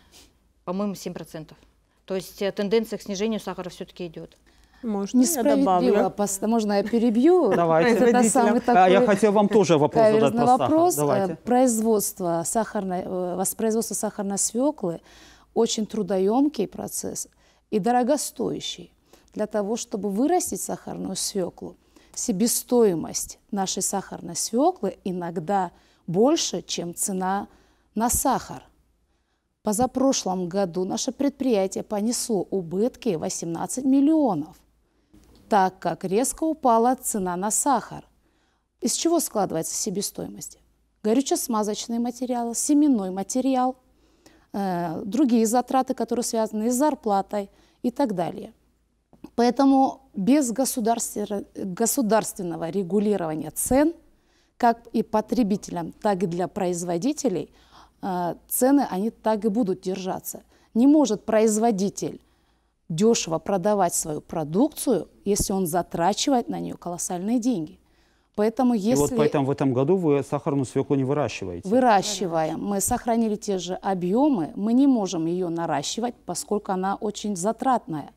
[SPEAKER 5] по-моему, 7%. То есть э, тенденция к снижению сахара все-таки идет.
[SPEAKER 7] Можно Несправедливо, ну, я можно я перебью? Давайте. Это самый а, такой я хотел вам тоже вопрос задать про вопрос. Э,
[SPEAKER 5] производство
[SPEAKER 7] сахарной, э, воспроизводство сахарной свеклы очень трудоемкий процесс и дорогостоящий. Для того, чтобы вырастить сахарную свеклу, себестоимость нашей сахарной свеклы иногда больше, чем цена на сахар позапрошлом году наше предприятие понесло убытки 18 миллионов, так как резко упала цена на сахар. Из чего складывается себестоимость? Горюче-смазочные материалы, семенной материал, э, другие затраты, которые связаны с зарплатой и так далее. Поэтому без государственного регулирования цен, как и потребителям, так и для производителей – Э, цены, они так и будут держаться. Не может производитель дешево продавать свою продукцию, если он затрачивает на нее колоссальные деньги. Поэтому если... И вот поэтому
[SPEAKER 1] в этом году вы сахарную свеклу не выращиваете?
[SPEAKER 7] Выращиваем. Мы сохранили те же объемы. Мы не можем ее наращивать, поскольку она очень затратная.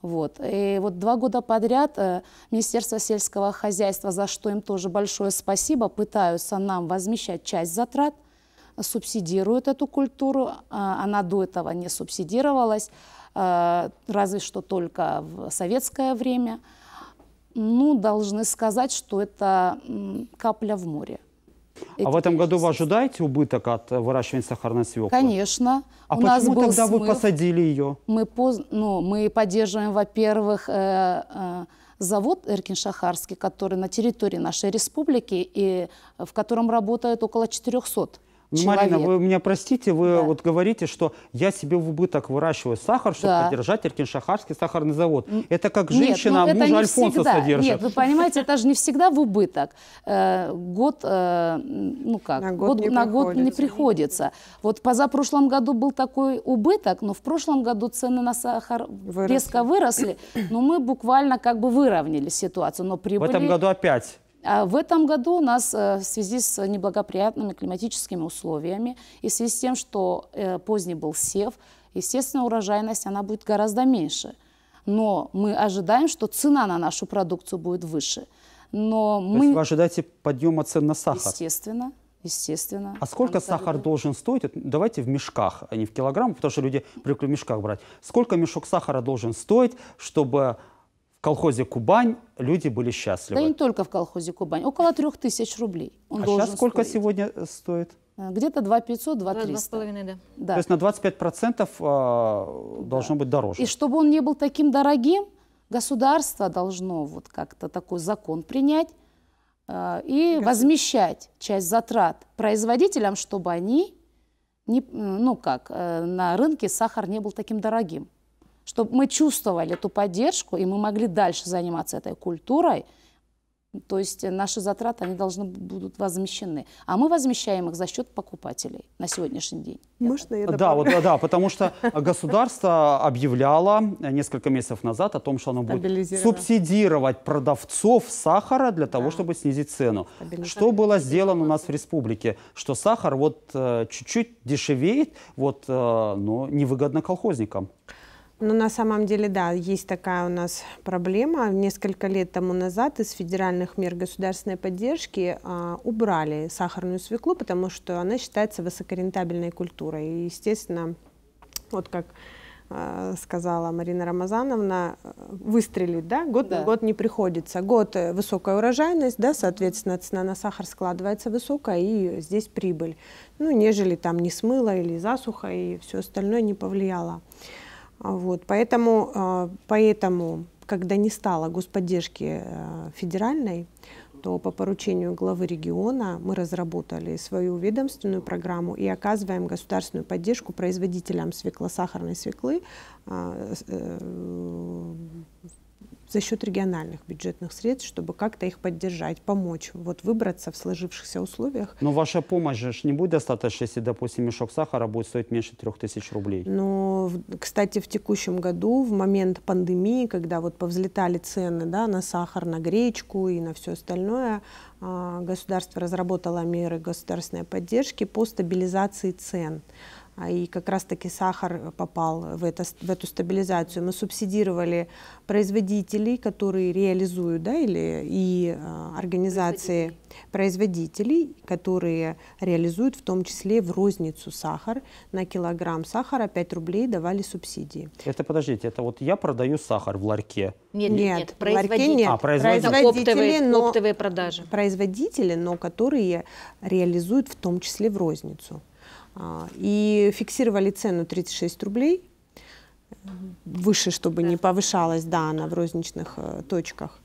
[SPEAKER 7] Вот. И вот два года подряд э, Министерство сельского хозяйства, за что им тоже большое спасибо, пытаются нам возмещать часть затрат – субсидирует эту культуру. А, она до этого не субсидировалась, а, разве что только в советское время. Ну, должны сказать, что это капля в море.
[SPEAKER 1] Эти а в этом году вы ожидаете убыток от э, выращивания сахарной свеклы?
[SPEAKER 7] Конечно. А У почему нас тогда смыв. вы посадили ее? Мы, поз... ну, мы поддерживаем, во-первых, э э завод Эркин-Шахарский, который на территории нашей республики и э, в котором работает около 400
[SPEAKER 1] ну, Марина, вы меня простите, вы да. вот говорите, что я себе в убыток выращиваю сахар, чтобы да. поддержать шахарский сахарный завод. Это как женщина Нет, ну, мужа Альфонса всегда. содержит. Нет, вы
[SPEAKER 7] понимаете, это же не всегда в убыток. Э, год, э, ну как, на год, год, не, на год не приходится. Вот позапрошлом году был такой убыток, но в прошлом году цены на сахар выросли. резко выросли, но мы буквально как бы выровняли ситуацию. Но прибыли... В этом году опять а в этом году у нас э, в связи с неблагоприятными климатическими условиями и в связи с тем, что э, поздний был сев, естественно, урожайность она будет гораздо меньше. Но мы ожидаем, что цена на нашу продукцию будет выше. Но мы... То есть вы
[SPEAKER 1] ожидаете подъема цен на сахар?
[SPEAKER 7] Естественно. Естественно. А сколько сахар
[SPEAKER 1] году? должен стоить? Давайте в мешках, а не в килограммах, потому что люди привыкли в мешках брать. Сколько мешок сахара должен стоить, чтобы в колхозе «Кубань» люди были счастливы. Да не
[SPEAKER 7] только в колхозе «Кубань». Около трех тысяч рублей он а сейчас сколько стоить.
[SPEAKER 1] сегодня э, стоит?
[SPEAKER 7] Э, где-то 2 500, 2 300. 2,5, да. да. То есть на
[SPEAKER 1] 25% э, должно да. быть дороже. И
[SPEAKER 7] чтобы он не был таким дорогим, государство должно вот как-то такой закон принять э, и Гос... возмещать часть затрат производителям, чтобы они, не, э, ну как, э, на рынке сахар не был таким дорогим чтобы мы чувствовали эту поддержку, и мы могли дальше заниматься этой культурой, то есть наши затраты, они должны будут возмещены. А мы возмещаем их за счет покупателей на сегодняшний день. Можно я, да,
[SPEAKER 1] вот, да, потому что государство объявляло несколько месяцев назад о том, что оно будет субсидировать продавцов сахара для того, да. чтобы снизить цену. Что было сделано у нас в республике? Что сахар вот э, чуть-чуть дешевеет, вот, э, но невыгодно колхозникам.
[SPEAKER 6] Но ну, на самом деле, да, есть такая у нас проблема. Несколько лет тому назад из федеральных мер государственной поддержки а, убрали сахарную свеклу, потому что она считается высокорентабельной культурой. И, естественно, вот как а, сказала Марина Рамазановна, выстрелить, да, год да. год не приходится. Год э, высокая урожайность, да, соответственно, цена на сахар складывается высокая, и здесь прибыль. Ну, нежели там не смыло или засуха, и все остальное не повлияло. Вот, поэтому, а, поэтому, когда не стало господдержки э, федеральной, то по поручению главы региона мы разработали свою ведомственную программу и оказываем государственную поддержку производителям сахарной свеклы а, э, за счет региональных бюджетных средств, чтобы как-то их поддержать, помочь вот выбраться в сложившихся условиях.
[SPEAKER 1] Но ваша помощь же не будет достаточно, если, допустим, мешок сахара будет стоить меньше 3000 рублей.
[SPEAKER 6] Но, кстати, в текущем году, в момент пандемии, когда вот повзлетали цены да, на сахар, на гречку и на все остальное, а, государство разработало меры государственной поддержки по стабилизации цен. А, и как раз-таки сахар попал в, это, в эту стабилизацию. Мы субсидировали производителей, которые реализуют, да, или и а, организации производителей. производителей, которые реализуют в том числе в розницу сахар. На килограмм сахара 5 рублей давали субсидии.
[SPEAKER 1] Это, подождите, это вот я продаю сахар в ларьке?
[SPEAKER 6] Нет, нет, нет производители. Нет. А, производители. производители оптовые, но, оптовые продажи. Производители, но которые реализуют в том числе в розницу. А, и фиксировали цену 36 рублей, выше, чтобы не повышалась, да, она в розничных э, точках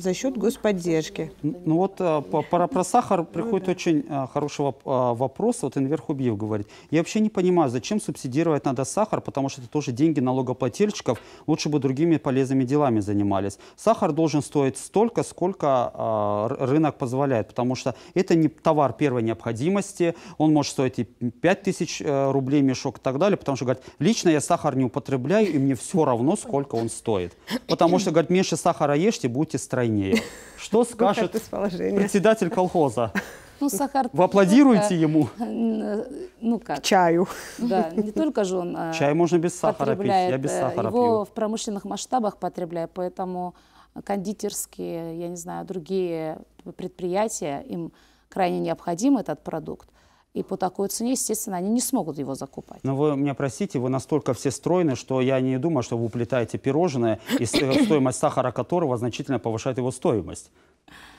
[SPEAKER 1] за счет господдержки. Ну вот э, про, про сахар приходит ну, да. очень э, хороший э, вопрос. Вот Энвер Хубиев говорит. Я вообще не понимаю, зачем субсидировать надо сахар, потому что это тоже деньги налогоплательщиков. Лучше бы другими полезными делами занимались. Сахар должен стоить столько, сколько рынок позволяет, потому что это не товар первой необходимости. Он может стоить и 5000 рублей мешок и так далее, потому что, говорят, лично я сахар не употребляю, и мне все равно, сколько он стоит. Потому что, говорят, меньше сахара ешьте, будете строить войне. Что скажет
[SPEAKER 7] председатель
[SPEAKER 1] колхоза?
[SPEAKER 7] Ну, сахар... Вы аплодируете ему? Э, ну как? К чаю. Да, не только же он э, Чай
[SPEAKER 1] можно без сахара пить, я без э, сахара его пью. Его
[SPEAKER 7] в промышленных масштабах потребляю, поэтому кондитерские, я не знаю, другие предприятия, им крайне необходим этот продукт. И по такой цене, естественно, они не смогут его закупать.
[SPEAKER 1] Но вы меня простите, вы настолько все стройны, что я не думаю, что вы уплетаете пирожное, и э, стоимость сахара которого значительно повышает его стоимость.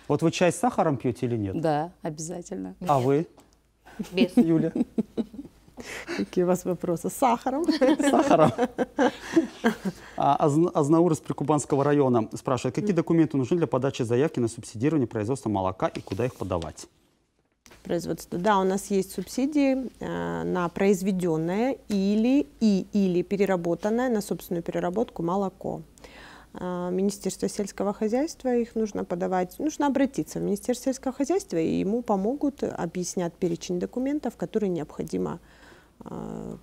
[SPEAKER 1] Вот вы чай с сахаром пьете или нет?
[SPEAKER 7] Да, обязательно.
[SPEAKER 1] А вы?
[SPEAKER 6] Без. Юля? Какие у вас вопросы? С сахаром? С сахаром.
[SPEAKER 1] Азнаур а из Прикубанского района спрашивает, какие документы нужны для подачи заявки на субсидирование производства молока и куда их подавать?
[SPEAKER 6] производства. Да, у нас есть субсидии э, на произведенное или и или переработанное на собственную переработку молоко. Э, Министерство сельского хозяйства их нужно подавать, нужно обратиться в Министерство сельского хозяйства и ему помогут, объяснят перечень документов, которые необходимо э,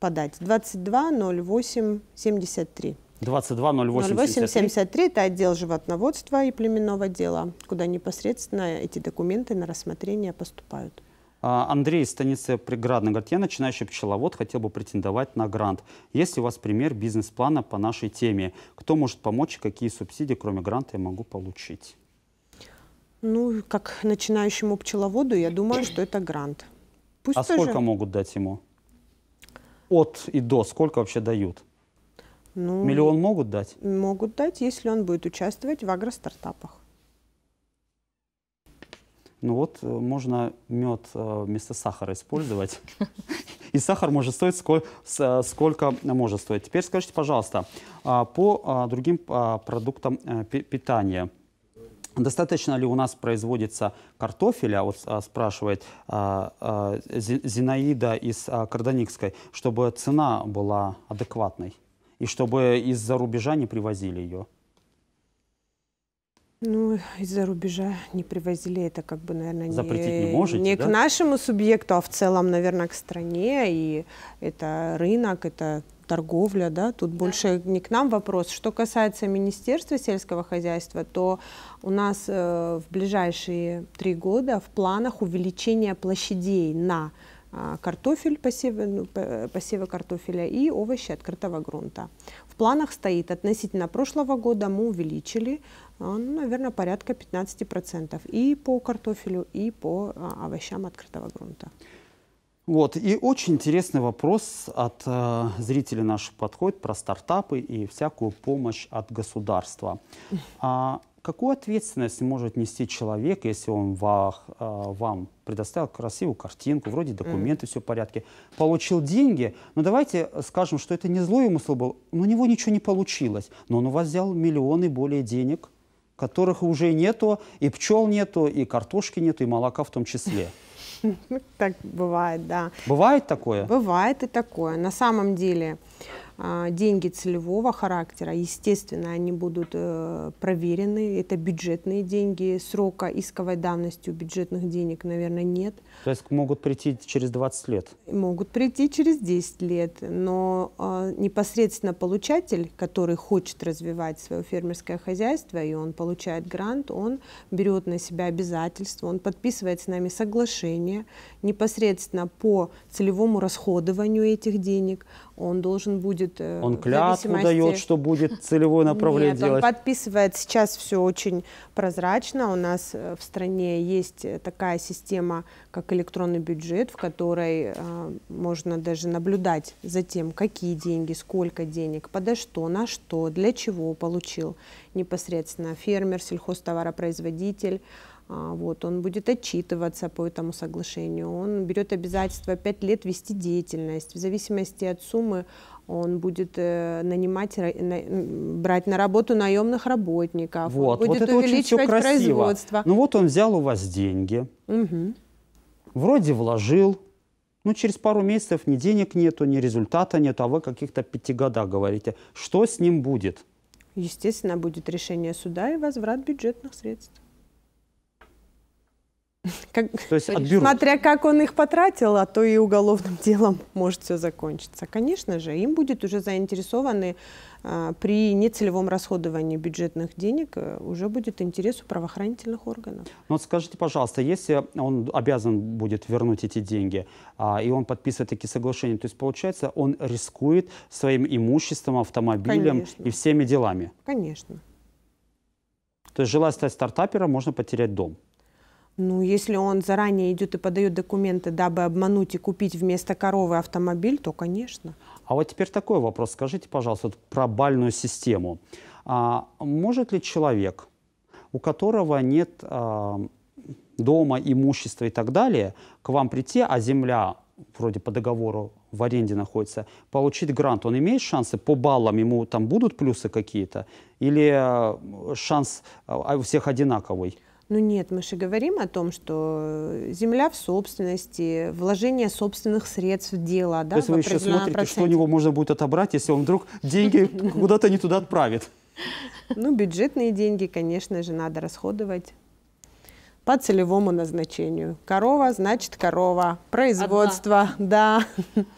[SPEAKER 6] подать. 22 08 73.
[SPEAKER 1] 220873
[SPEAKER 6] это отдел животноводства и племенного дела, куда непосредственно эти документы на рассмотрение поступают.
[SPEAKER 1] А, Андрей из станицы Преградный говорит, я начинающий пчеловод, хотел бы претендовать на грант. Есть ли у вас пример бизнес-плана по нашей теме? Кто может помочь и какие субсидии, кроме гранта, я могу получить?
[SPEAKER 6] Ну, как начинающему пчеловоду, я думаю, что это грант. Пусть а тоже... сколько
[SPEAKER 1] могут дать ему? От и до сколько вообще дают?
[SPEAKER 6] Ну, Миллион могут дать? Могут дать, если он будет участвовать в агростартапах.
[SPEAKER 1] Ну вот, э, можно мед э, вместо сахара использовать. И сахар может стоить сколько, э, сколько может стоить. Теперь скажите, пожалуйста, а, по а, другим а, продуктам питания. Достаточно ли у нас производится картофеля, вот спрашивает Зинаида из Карданикской, чтобы цена была адекватной? и чтобы из-за рубежа не привозили ее?
[SPEAKER 6] Ну, из-за рубежа не привозили, это как бы, наверное, Запретить не, не, можете, не да? к нашему субъекту, а в целом, наверное, к стране. И это рынок, это торговля, да, тут да. больше не к нам вопрос. Что касается Министерства сельского хозяйства, то у нас э, в ближайшие три года в планах увеличение площадей на а, картофель, посевы, ну, посевы картофеля и овощи открытого грунта. В планах стоит относительно прошлого года мы увеличили, а, ну, наверное, порядка 15% и по картофелю, и по а, овощам открытого грунта.
[SPEAKER 1] Вот, и очень интересный вопрос от э, зрителей наших подходит про стартапы и всякую помощь от государства. А, какую ответственность может нести человек, если он а, вам предоставил красивую картинку, вроде документы, все в порядке, получил деньги, но ну, давайте скажем, что это не злой умысел был, но у него ничего не получилось, но он у вас взял миллионы более денег, которых уже нету, и пчел нету, и картошки нету, и молока в том числе.
[SPEAKER 6] Так бывает, да.
[SPEAKER 1] Бывает такое?
[SPEAKER 6] Бывает и такое. На самом деле, а, деньги целевого характера, естественно, они будут э, проверены. Это бюджетные деньги, срока исковой давности у бюджетных денег, наверное, нет.
[SPEAKER 1] То есть могут прийти через 20 лет?
[SPEAKER 6] Могут прийти через 10 лет, но а, непосредственно получатель, который хочет развивать свое фермерское хозяйство, и он получает грант, он берет на себя обязательства, он подписывает с нами соглашение непосредственно по целевому расходованию этих денег, он должен будет будет э, Он клятву дает, что
[SPEAKER 1] будет целевое направление Нет, делать. он
[SPEAKER 6] подписывает. Сейчас все очень прозрачно. У нас э, в стране есть э, такая система, как электронный бюджет, в которой э, можно даже наблюдать за тем, какие деньги, сколько денег, подо что, на что, для чего получил непосредственно фермер, сельхозтоваропроизводитель. А, вот, он будет отчитываться по этому соглашению, он берет обязательство 5 лет вести деятельность. В зависимости от суммы он будет э, нанимать, брать на работу наемных работников, вот. будет вот это увеличивать очень производство.
[SPEAKER 1] Ну вот он взял у вас деньги, угу. вроде вложил, ну, через пару месяцев ни денег нету, ни результата нет, а вы каких-то пяти годах говорите. Что с ним будет?
[SPEAKER 6] Естественно, будет решение суда и возврат бюджетных средств. Как, то есть отберут. Смотря как он их потратил, а то и уголовным делом может все закончиться. Конечно же, им будет уже заинтересованы а, при нецелевом расходовании бюджетных денег, э, уже будет интерес у правоохранительных органов.
[SPEAKER 1] Но ну скажите, пожалуйста, если он обязан будет вернуть эти деньги, а, и он подписывает такие соглашения, то есть получается, он рискует своим имуществом, автомобилем Конечно. и всеми делами? Конечно. То есть желая стать стартапером, можно потерять дом?
[SPEAKER 6] Ну, если он заранее идет и подает документы, дабы обмануть и купить вместо коровы автомобиль, то, конечно.
[SPEAKER 1] А вот теперь такой вопрос. Скажите, пожалуйста, вот про бальную систему. А может ли человек, у которого нет а, дома, имущества и так далее, к вам прийти, а земля вроде по договору в аренде находится, получить грант, он имеет шансы по баллам, ему там будут плюсы какие-то? Или э, шанс э, у всех одинаковый?
[SPEAKER 6] Ну нет, мы же говорим о том, что э, земля в собственности, вложение собственных средств в дело. Да, То есть вы еще смотрите, проценте. что у
[SPEAKER 1] него можно будет отобрать, если он вдруг деньги куда-то не туда отправит.
[SPEAKER 6] Ну, бюджетные деньги, конечно же, надо расходовать по целевому назначению. Корова значит корова, производство, Одна. да.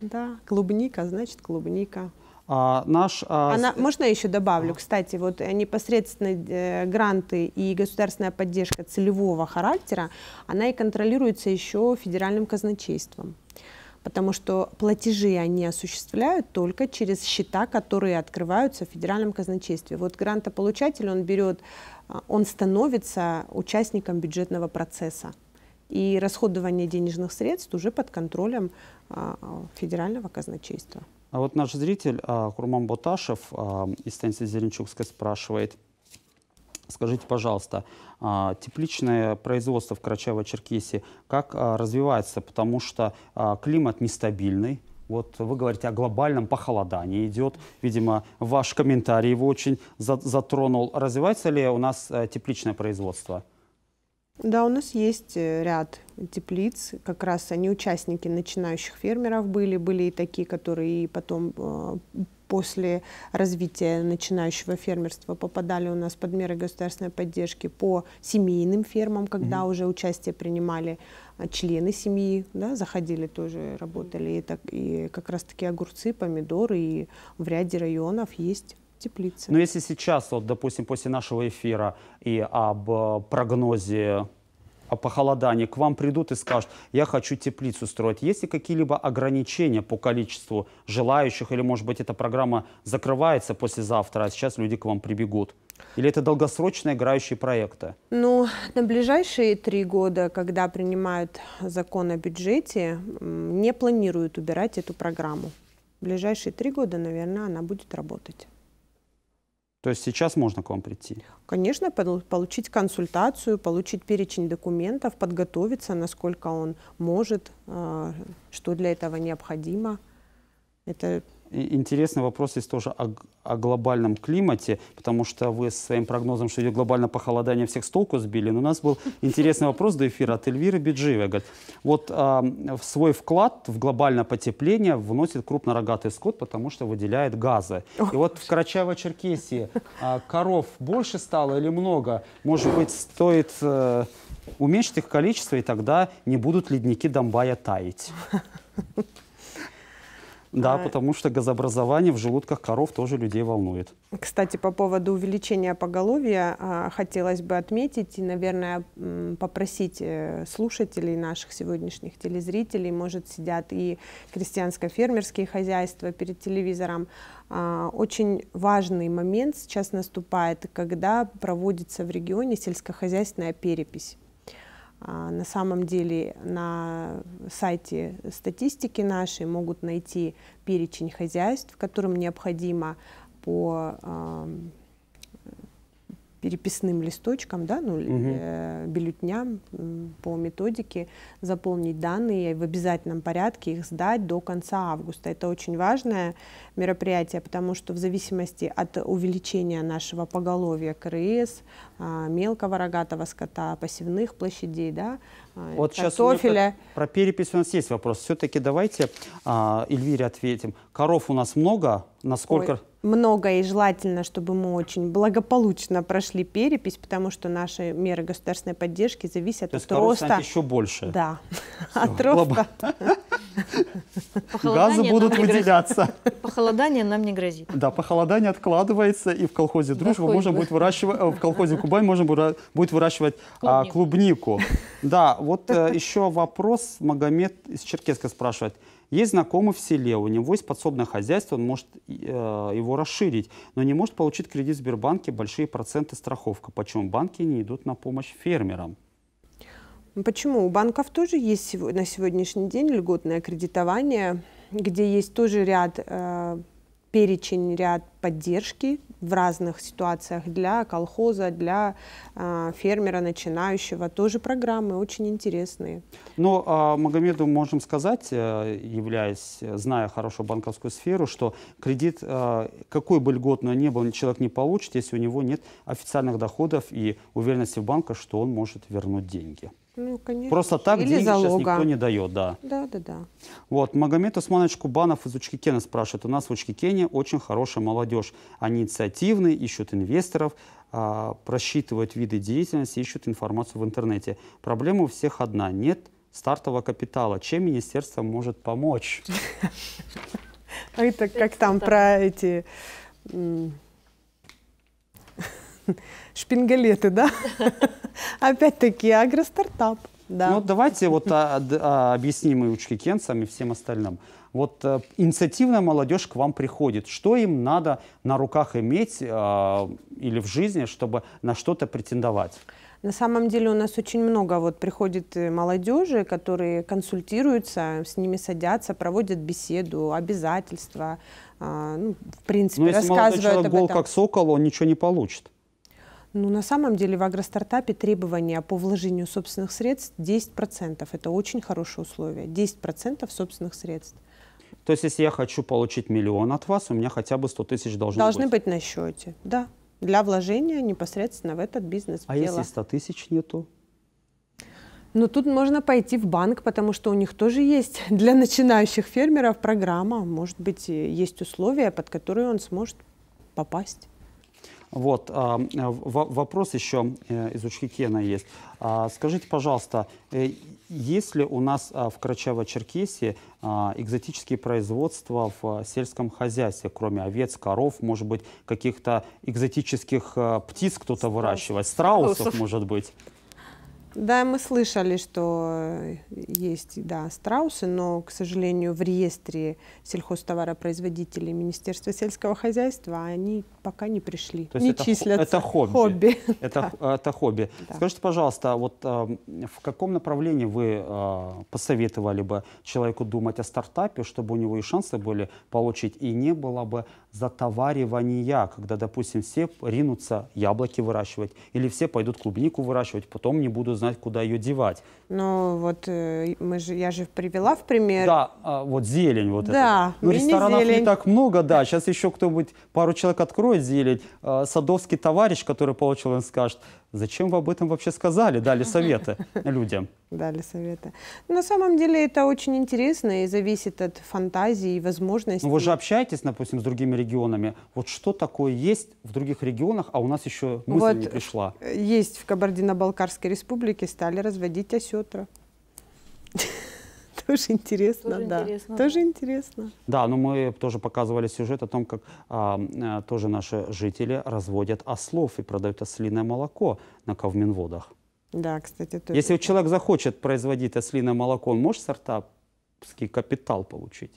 [SPEAKER 6] Да, клубника значит клубника.
[SPEAKER 1] А, наш, а... Она, можно
[SPEAKER 6] я еще добавлю? Кстати, вот э, непосредственно э, гранты и государственная поддержка целевого характера, она и контролируется еще федеральным казначейством потому что платежи они осуществляют только через счета, которые открываются в федеральном казначействе. Вот грантополучатель, он берет, а, он становится участником бюджетного процесса. И расходование денежных средств уже под контролем а, федерального казначейства.
[SPEAKER 1] А вот наш зритель а, Хурман Боташев а, из станции Зеленчукской спрашивает. Скажите, пожалуйста, а, тепличное производство в Карачаево-Черкесии как развивается? Потому что климат нестабильный, вот вы говорите о глобальном похолодании идет. Видимо, ваш комментарий его очень затронул. Развивается ли у нас э, тепличное производство?
[SPEAKER 6] Да, у нас есть э, ряд теплиц. Как раз они участники начинающих фермеров были. Были и такие, которые потом э, после развития начинающего фермерства попадали у нас под меры государственной поддержки по семейным фермам, когда mm-hmm. уже участие принимали а, члены семьи, да, заходили тоже, работали. И, так, и как раз-таки огурцы, помидоры и в ряде районов есть теплицы. Но ну, если
[SPEAKER 1] сейчас, вот, допустим, после нашего эфира и об э, прогнозе о похолодании, к вам придут и скажут, я хочу теплицу строить. Есть ли какие-либо ограничения по количеству желающих? Или, может быть, эта программа закрывается послезавтра, а сейчас люди к вам прибегут? Или это долгосрочные играющие проекты?
[SPEAKER 6] Ну, на ближайшие три года, когда принимают закон о бюджете, не планируют убирать эту программу. В ближайшие три года, наверное, она будет работать.
[SPEAKER 1] То есть сейчас можно к вам прийти?
[SPEAKER 6] Конечно, получить консультацию, получить перечень документов, подготовиться, насколько он может, а, что для этого необходимо. Это
[SPEAKER 1] интересный вопрос есть тоже о, о глобальном климате, потому что вы с своим прогнозом, что идет глобальное похолодание, всех с толку сбили. Но у нас был интересный вопрос до эфира от Эльвиры Биджиева. Говорит, вот а, свой вклад в глобальное потепление вносит крупнорогатый скот, потому что выделяет газы. И вот в Карачаево-Черкесии а, коров больше стало или много? Может быть, стоит а, уменьшить их количество, и тогда не будут ледники Донбая таять? Да, а... потому что газообразование в желудках коров тоже людей волнует.
[SPEAKER 6] Кстати, по поводу увеличения поголовья а, хотелось бы отметить и, наверное, попросить э, слушателей наших сегодняшних телезрителей, может, сидят и крестьянско-фермерские хозяйства перед телевизором, а, очень важный момент сейчас наступает, когда проводится в регионе сельскохозяйственная перепись. А, на самом деле на сайте статистики нашей могут найти перечень хозяйств, которым необходимо по переписным листочком, да, ну, угу. э, бюллетням по методике заполнить данные и в обязательном порядке, их сдать до конца августа. Это очень важное мероприятие, потому что в зависимости от увеличения нашего поголовья КРС, э, а, мелкого рогатого скота, посевных площадей, да, Э, вот картофеля. Ну, сейчас
[SPEAKER 1] про перепись у нас есть вопрос. Все-таки давайте а, Эльвире ответим. Коров у нас много, насколько... Ой,
[SPEAKER 6] много, и желательно, чтобы мы очень благополучно прошли перепись, потому что наши меры государственной поддержки зависят То от есть
[SPEAKER 1] еще больше. Да,
[SPEAKER 6] Все, от роста Газы будут
[SPEAKER 1] выделяться.
[SPEAKER 6] Похолодание
[SPEAKER 5] нам не грозит.
[SPEAKER 1] Да, похолодание откладывается, и в колхозе «Дружба» да, можно будет выращивать, э, в колхозе «Кубань» можно будет выращивать клубнику. А, клубнику. Да, вот э, еще вопрос Магомед из Черкеска спрашивает. Есть знакомый в селе, у него есть подсобное хозяйство, он может э, его расширить, но не может получить кредит в Сбербанке, большие проценты страховка. Почему банки не идут на помощь фермерам?
[SPEAKER 6] Почему? У банков тоже есть на сегодняшний день льготное кредитование, где есть тоже ряд, э, перечень, ряд поддержки в разных ситуациях для колхоза, для э, фермера начинающего. Тоже программы очень интересные.
[SPEAKER 1] Но ну, э, а Магомеду можем сказать, э, являясь, зная хорошо банковскую сферу, что кредит, э, какой бы льготный ни был, человек не получит, если у него нет официальных доходов и уверенности в банка, что он может вернуть деньги.
[SPEAKER 6] Ну, конечно. Просто так Или деньги залога. сейчас никто не дает, да. Да, да, да.
[SPEAKER 1] Вот, Магомед Усманович Кубанов из Учкикена спрашивает. У нас в Учкикене очень хорошая молодежь. Они инициативны, ищут инвесторов, а, просчитывают виды деятельности, ищут информацию в интернете. Проблема у всех одна. Нет стартового капитала. Чем министерство может помочь?
[SPEAKER 6] А это как там про эти шпингалеты, да? Опять-таки агростартап. Да. Ну, давайте вот а,
[SPEAKER 1] а, объясним и учкикенцам, и всем остальным. Вот а, инициативная молодежь к вам приходит. Что им надо на руках иметь а, или в жизни, чтобы на что-то претендовать?
[SPEAKER 6] На самом деле у нас очень много вот приходит э, молодежи, которые консультируются, с ними садятся, проводят беседу, обязательства, а, ну, в принципе, ну, если рассказывают человек об гол как
[SPEAKER 1] сокол, он ничего не получит.
[SPEAKER 6] Ну, на самом деле в агростартапе требования по вложению собственных средств 10%. Это очень хорошее условие. 10% собственных средств.
[SPEAKER 1] То есть, если я хочу получить миллион от вас, у меня хотя бы 100 тысяч должно должны быть? Должны быть
[SPEAKER 6] на счете, да. Для вложения непосредственно в этот бизнес. А дело. если 100
[SPEAKER 1] тысяч нету?
[SPEAKER 6] Ну, тут можно пойти в банк, потому что у них тоже есть для начинающих фермеров программа. Может быть, есть условия, под которые он сможет попасть.
[SPEAKER 1] Вот, а, э, вопрос еще э, из Учхикена есть. А, скажите, пожалуйста, э, есть ли у нас а, в Карачаево-Черкесии экзотические производства в сельском хозяйстве, кроме овец, коров, может быть, каких-то экзотических птиц кто-то выращивает, страусов, может быть?
[SPEAKER 6] Да, мы слышали, что э, есть, да, страусы, но, к сожалению, в реестре сельхозтоваропроизводителей Министерства сельского хозяйства они пока не пришли, То есть не это, числятся. Это хобби. хобби.
[SPEAKER 1] Это, да. это хобби. Да. Скажите, пожалуйста, а вот а, в каком направлении вы а, посоветовали бы человеку думать о стартапе, чтобы у него и шансы были получить, и не было бы затоваривания, когда, допустим, все ринутся яблоки выращивать, или все пойдут клубнику выращивать, потом не будут знать, куда ее девать.
[SPEAKER 6] Ну вот э, мы же, я же привела в пример. Да,
[SPEAKER 1] а, вот зелень вот да, это. Ну ресторанов зелень. не так много, да. Сейчас еще кто-нибудь, пару человек откроет зелень. А, садовский товарищ, который получил, он скажет, Зачем вы об этом вообще сказали, дали советы людям?
[SPEAKER 6] Дали советы. На самом деле это очень интересно и зависит от фантазии и возможностей. Ну, вы
[SPEAKER 1] же общаетесь, допустим, с другими регионами. Вот что такое есть в других регионах, а у нас еще мысль вот не пришла? Э,
[SPEAKER 6] есть в Кабардино-Балкарской республике стали разводить осетра тоже интересно, тоже да. Интересно, тоже да. интересно.
[SPEAKER 1] Да, но мы тоже показывали сюжет о том, как а, а, тоже наши жители разводят ослов и продают ослиное молоко на Кавминводах.
[SPEAKER 6] Да, кстати, тоже. Если
[SPEAKER 1] человек захочет производить ослиное молоко, он может стартапский капитал получить?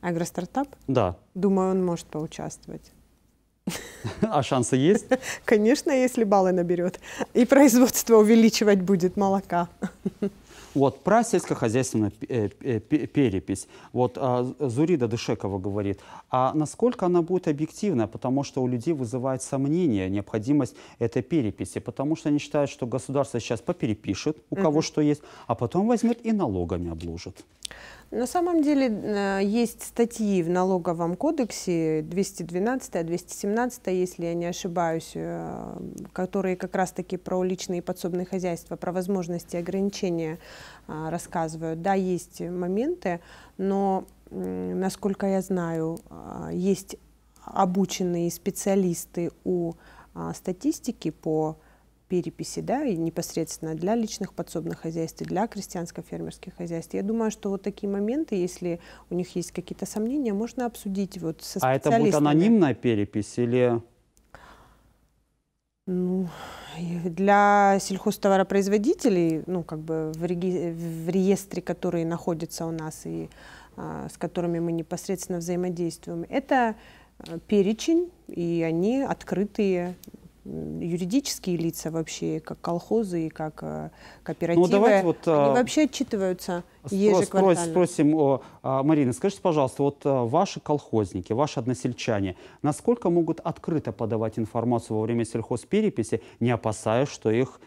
[SPEAKER 6] Агростартап? Да. Думаю, он может поучаствовать.
[SPEAKER 1] А шансы есть?
[SPEAKER 6] Конечно, если баллы наберет. И производство увеличивать будет молока.
[SPEAKER 1] Вот, про сельскохозяйственную э, перепись. Вот а, Зурида Дышекова говорит, а насколько она будет объективна, потому что у людей вызывает сомнение необходимость этой переписи, потому что они считают, что государство сейчас поперепишет у кого угу. что есть, а потом возьмет и налогами обложит.
[SPEAKER 6] На самом деле э, есть статьи в налоговом кодексе 212-217, если я не ошибаюсь, э, которые как раз-таки про личные и подсобные хозяйства, про возможности ограничения э, рассказывают. Да, есть моменты, но, насколько я знаю, есть обученные специалисты у статистики по переписи, да, и непосредственно для личных подсобных хозяйств, и для крестьянско-фермерских хозяйств. Я думаю, что вот такие моменты, если у них есть какие-то сомнения, можно обсудить вот со специалистами. А это будет анонимная
[SPEAKER 1] перепись или...
[SPEAKER 6] Ну, для сельхозтоваропроизводителей, ну, как бы в, реги... в реестре, которые находятся у нас и а, с которыми мы непосредственно взаимодействуем, это э, перечень, и они открытые юридические лица вообще, как колхозы и как э, кооперативы, ну, давайте вот, они э, вообще отчитываются ежеквартально. спросим,
[SPEAKER 1] о, а, Марина, скажите, пожалуйста, вот э, ваши колхозники, ваши односельчане, насколько могут открыто подавать информацию во время сельхозпереписи, не опасаясь, что их...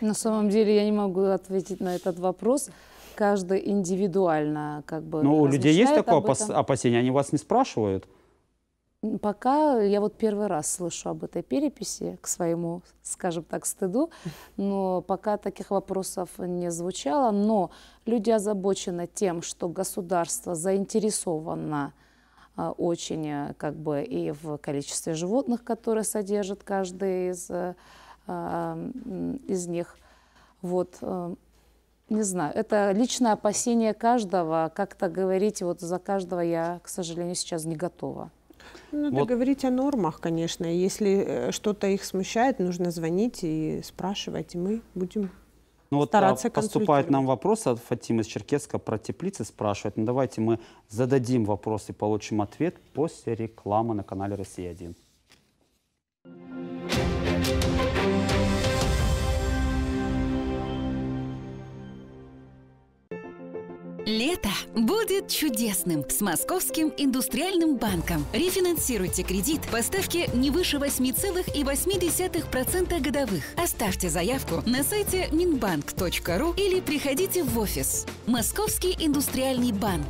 [SPEAKER 7] На самом деле я не могу ответить на этот вопрос каждый индивидуально как бы. Ну, у людей есть такое
[SPEAKER 1] опасение, они вас не спрашивают?
[SPEAKER 7] Пока я вот первый раз слышу об этой переписи, к своему, скажем так, стыду, но пока таких вопросов не звучало. Но люди озабочены тем, что государство заинтересовано а, очень э, как бы и в количестве животных, которые содержит каждый из, э, а, из них. Вот, э, не знаю, это личное опасение каждого. А как-то говорить вот за каждого я, к сожалению, сейчас не
[SPEAKER 6] готова. Ну, вот. говорить о нормах, конечно. Если э, что-то их смущает, нужно звонить и спрашивать, и мы будем
[SPEAKER 1] ну, а стараться вот, Поступает нам вопрос от Фатимы из Черкесска про теплицы, спрашивает. Ну, давайте мы зададим вопрос и получим ответ после рекламы на канале «Россия-1».
[SPEAKER 2] Лето будет чудесным с Московским индустриальным банком. Рефинансируйте кредит по ставке не выше 8,8% годовых. Оставьте заявку на сайте minbank.ru или приходите в офис.
[SPEAKER 3] Московский индустриальный банк.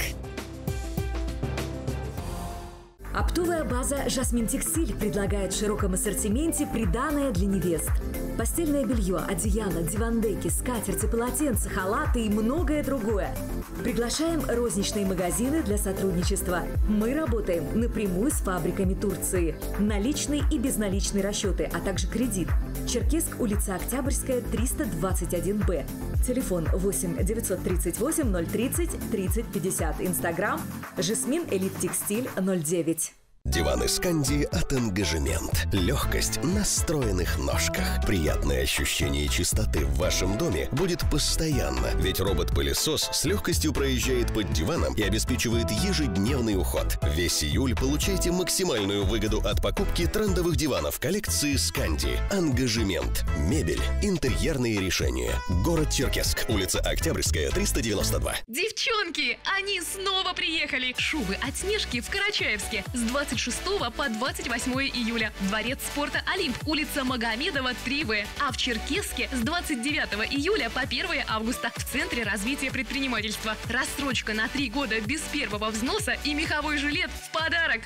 [SPEAKER 3] Оптовая база «Жасмин Текстиль» предлагает в широком ассортименте приданное для невест. Постельное белье, одеяло, дивандеки, скатерти, полотенца, халаты и многое другое. Приглашаем розничные магазины для сотрудничества. Мы работаем напрямую с фабриками Турции. Наличные и безналичные расчеты, а также кредит. Черкесск, улица Октябрьская, 321-Б. Телефон 8 938 030 30 50. Инстаграм Жасмин Элит Текстиль 09.
[SPEAKER 2] Диваны Сканди от Engagement. Легкость на стройных ножках. Приятное ощущение чистоты в вашем доме будет постоянно, ведь робот-пылесос с легкостью проезжает под диваном и обеспечивает ежедневный уход. Весь июль получайте максимальную выгоду от покупки трендовых диванов коллекции Сканди. Ангажемент. Мебель. Интерьерные решения. Город Черкесск. Улица Октябрьская, 392.
[SPEAKER 4] Девчонки, они снова приехали. Шубы от Снежки в Карачаевске с 20 26 по 28 июля. Дворец спорта «Олимп», улица Магомедова, 3В. А в Черкесске с 29 июля по 1 августа в Центре развития предпринимательства. Рассрочка на три года без первого взноса и меховой жилет в подарок.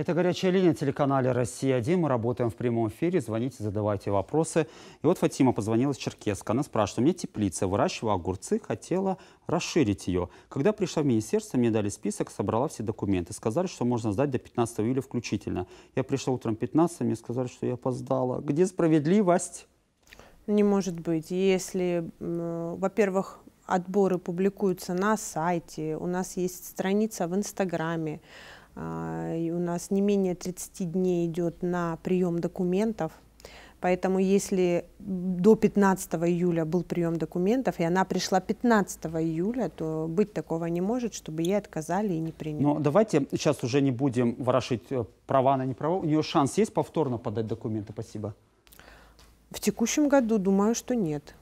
[SPEAKER 1] Это горячая линия телеканале «Россия-1». Мы работаем в прямом эфире. Звоните, задавайте вопросы. И вот Фатима позвонила из Черкеска. Она спрашивает, у меня теплица, выращиваю огурцы, хотела расширить ее. Когда пришла в министерство, мне дали список, собрала все документы. Сказали, что можно сдать до 15 июля включительно. Я пришла утром 15, мне сказали, что я опоздала. Где справедливость?
[SPEAKER 6] Не может быть. Если, во-первых, отборы публикуются на сайте, у нас есть страница в Инстаграме, а, и у нас не менее 30 дней идет на прием документов. Поэтому если до 15 июля был прием документов, и она пришла 15 июля, то быть такого не может, чтобы ей отказали и не приняли. Но
[SPEAKER 1] давайте сейчас уже не будем ворошить э, права на неправо. У нее шанс есть повторно подать документы? Спасибо. В текущем году думаю, что нет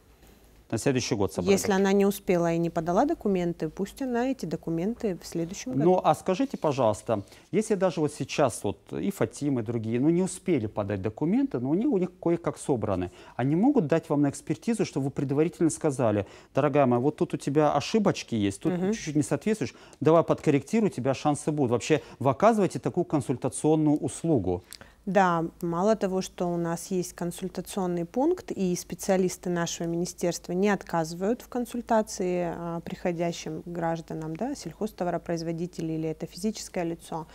[SPEAKER 1] на следующий год собрали. Если
[SPEAKER 6] она не успела и не подала документы, пусть она эти документы в следующем году. Ну,
[SPEAKER 1] а скажите, пожалуйста, если даже вот сейчас вот и Фатим, и другие, ну, не успели подать документы, но они у них кое-как собраны, они могут дать вам на экспертизу, чтобы вы предварительно сказали, дорогая моя, вот тут у тебя ошибочки есть, тут чуть-чуть угу. не соответствуешь, давай подкорректируй, у тебя шансы будут. Вообще, вы оказываете такую консультационную услугу.
[SPEAKER 6] Да, мало того, что у нас есть консультационный пункт, и специалисты нашего министерства не отказывают в консультации а, приходящим гражданам, да, сельхозтоваропроизводителей или это физическое лицо,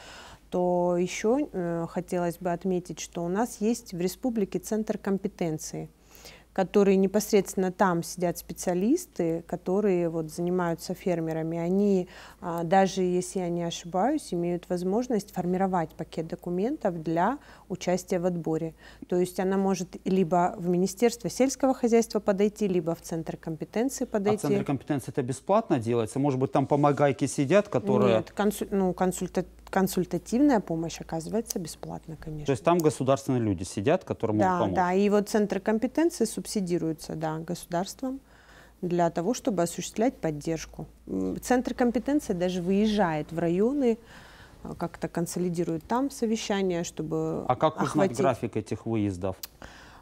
[SPEAKER 6] то еще э, хотелось бы отметить, что у нас есть в республике центр компетенции – которые непосредственно там сидят специалисты, которые вот занимаются фермерами, они, а, даже если я не ошибаюсь, имеют возможность формировать пакет документов для участия в отборе. То есть она может либо в Министерство сельского хозяйства подойти, либо в Центр компетенции а подойти. А Центр
[SPEAKER 1] компетенции это бесплатно делается? Может быть, там помогайки сидят, которые... Нет,
[SPEAKER 6] консуль... ну, консультативно консультативная помощь оказывается бесплатно, конечно.
[SPEAKER 1] То есть там государственные люди сидят, которым да, помочь? Да,
[SPEAKER 6] и вот центры компетенции субсидируются да, государством для того, чтобы осуществлять поддержку. Центр компетенции даже выезжает в районы, э, как-то консолидирует там совещания, чтобы А как охватить... график
[SPEAKER 1] этих выездов?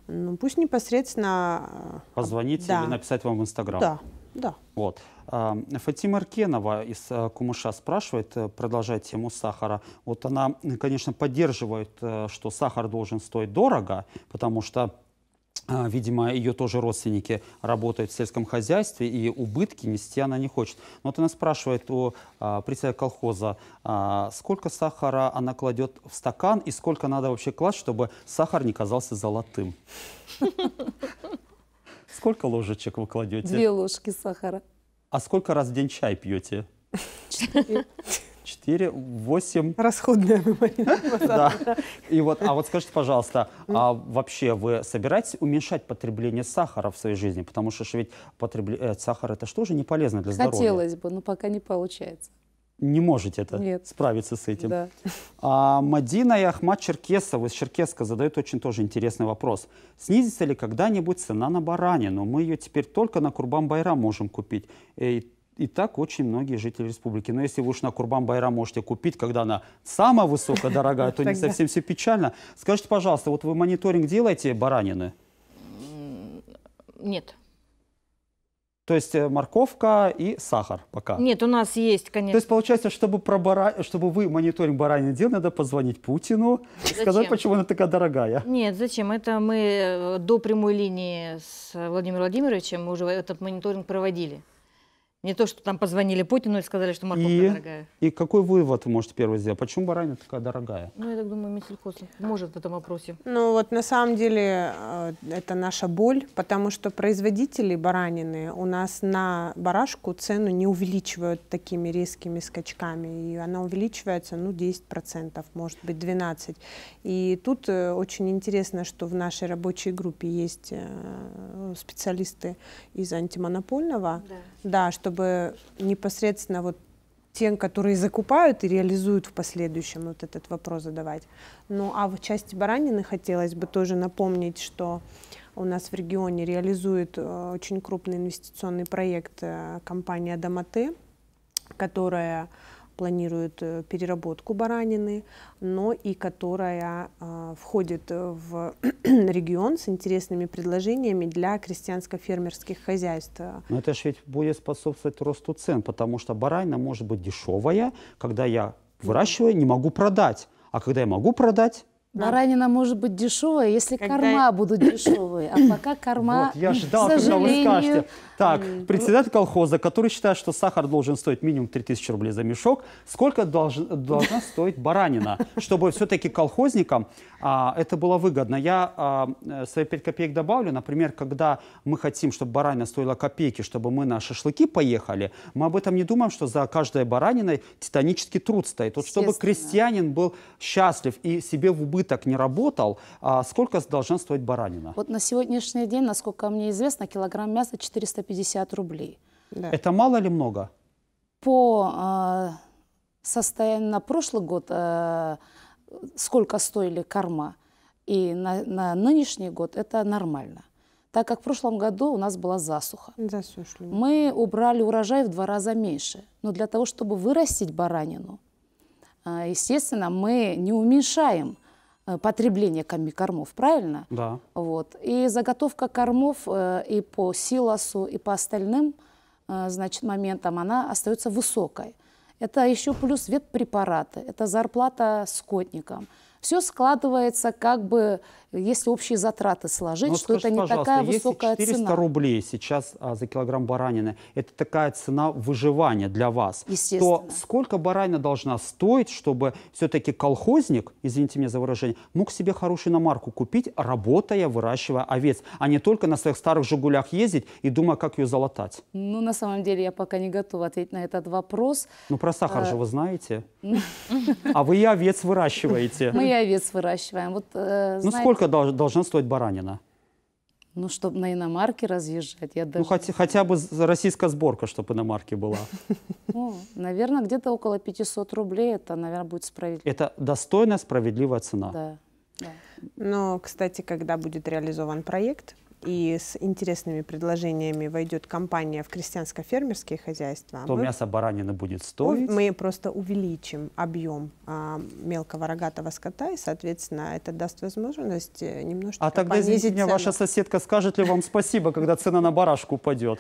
[SPEAKER 6] Ну, пусть непосредственно... Э,
[SPEAKER 1] Позвонить да. или написать вам в Инстаграм. Да, да. Вот. А, Фатима Аркенова из э, Кумыша спрашивает, э, продолжая тему сахара. Вот она, конечно, поддерживает, э, что сахар должен стоить дорого, потому что Видимо, ее тоже родственники работают в сельском хозяйстве, и убытки нести она не хочет. Но вот она спрашивает у а, представителя колхоза, а, сколько сахара она кладет в стакан, и сколько надо вообще класть, чтобы сахар не казался золотым. Сколько ложечек вы кладете? Две
[SPEAKER 7] ложки сахара.
[SPEAKER 1] А сколько раз в день чай пьете? Четыре. Четыре, восемь. Расходная Да. И вот, а вот скажите, пожалуйста, а вообще вы собираетесь уменьшать потребление сахара в своей жизни? Потому что же ведь потребление э, сахара это что же не полезно для здоровья? Хотелось
[SPEAKER 7] бы, но пока не получается
[SPEAKER 1] не можете это Нет. справиться с этим. Да. А, Мадина и Ахмад Черкесов из Черкеска задают очень тоже интересный вопрос. Снизится ли когда-нибудь цена на баранину? Мы ее теперь только на курбан байра можем купить. Э, и, и так очень многие жители республики. Но если вы уж на курбан байра можете купить, когда она самая высокая, дорогая, то не совсем все печально. Скажите, пожалуйста, вот вы мониторинг делаете баранины? Нет. То есть э, морковка и сахар пока.
[SPEAKER 5] Нет, у нас есть, конечно. То есть
[SPEAKER 1] получается, чтобы, про бара... чтобы вы мониторинг баранины дел, надо позвонить Путину и сказать, почему она такая дорогая.
[SPEAKER 5] Нет, зачем? Это мы э, до прямой линии с Владимиром Владимировичем мы уже этот мониторинг проводили. Не то, что там позвонили Путину и сказали, что морковка
[SPEAKER 1] и, дорогая. И какой вывод вы можете первый сделать? Почему баранина такая дорогая?
[SPEAKER 6] Ну, я так думаю, Минсельхоз может в этом вопросе. Ну, вот на самом деле э, это наша боль, потому что производители баранины у нас на барашку цену не увеличивают такими резкими скачками. И она увеличивается, ну, 10%, может быть, 12%. И тут э, очень интересно, что в нашей рабочей группе есть э, специалисты из антимонопольного, да, да что чтобы непосредственно вот тем, которые закупают и реализуют в последующем вот этот вопрос задавать. Ну а в части баранины хотелось бы тоже напомнить, что у нас в регионе реализует э, очень крупный инвестиционный проект э, компания «Доматы», которая планирует э, переработку баранины, но и которая а, входит в регион с интересными предложениями для крестьянско-фермерских хозяйств.
[SPEAKER 1] Но это же ведь будет способствовать росту цен, потому что баранина может быть дешевая, когда я выращиваю, не могу продать. А когда я могу продать,
[SPEAKER 7] да. Баранина может быть дешевая, если когда... корма будут дешевые. А пока корма, вот, я ждал, к сожалению, когда вы скажете.
[SPEAKER 1] Так, председатель колхоза, который считает, что сахар должен стоить минимум 3000 рублей за мешок, сколько долж, должна стоить баранина, чтобы все-таки колхозникам а, это было выгодно? Я а, э, свои 5 копеек добавлю. Например, когда мы хотим, чтобы баранина стоила копейки, чтобы мы на шашлыки поехали, мы об этом не думаем, что за каждой бараниной титанический труд стоит. Вот чтобы крестьянин был счастлив и себе в убыток не работал, а сколько должна стоить баранина?
[SPEAKER 7] Вот на сегодняшний день, насколько мне известно, килограмм мяса 450 150 рублей.
[SPEAKER 1] Да. Это мало или много?
[SPEAKER 7] По э, состоянию на прошлый год, э, сколько стоили корма, и на, на нынешний год это нормально. Так как в прошлом году у нас была засуха.
[SPEAKER 6] Засушливо.
[SPEAKER 7] Мы убрали урожай в два раза меньше. Но для того, чтобы вырастить баранину, э, естественно, мы не уменьшаем Э, потребление кормов, правильно? Да. Вот. И заготовка кормов э, и по силосу, и по остальным э, значит, моментам она остается высокой. Это еще плюс ветпрепараты, это зарплата скотникам – все складывается как бы, если общие затраты сложить, Но ну, что скажи, это не такая высокая 400 цена. 400
[SPEAKER 1] рублей сейчас а, за килограмм баранины, это такая цена выживания для вас. Естественно. То сколько баранина должна стоить, чтобы все-таки колхозник, извините меня за выражение, мог себе хорошую намарку купить, работая, выращивая овец, а не только на своих старых «Жигулях» ездить и думая, как ее залатать?
[SPEAKER 7] Ну, на самом деле, я пока не готова ответить на этот вопрос.
[SPEAKER 1] Ну, про сахар а... же вы знаете. А вы и овец выращиваете. Мы и
[SPEAKER 7] овец выращиваем. Вот, э, ну, сколько
[SPEAKER 1] долж, должна стоить баранина?
[SPEAKER 7] Ну, чтобы на иномарке разъезжать, я даже... Ну, хотя,
[SPEAKER 1] хотя бы российская сборка, чтобы иномарки была.
[SPEAKER 7] Ну, наверное,
[SPEAKER 6] где-то около 500 рублей, это, наверное, будет справедливо.
[SPEAKER 1] Это достойная, справедливая цена.
[SPEAKER 6] да. Но, кстати, когда будет реализован проект, и с интересными предложениями войдет компания в крестьянско-фермерские хозяйства, то мы, мясо
[SPEAKER 1] баранины будет стоить.
[SPEAKER 6] Мы просто увеличим объем а, мелкого рогатого скота, и, соответственно, это даст возможность э, немножко А тогда, извините меня, цену. ваша
[SPEAKER 1] соседка скажет ли вам спасибо, когда цена на барашку упадет?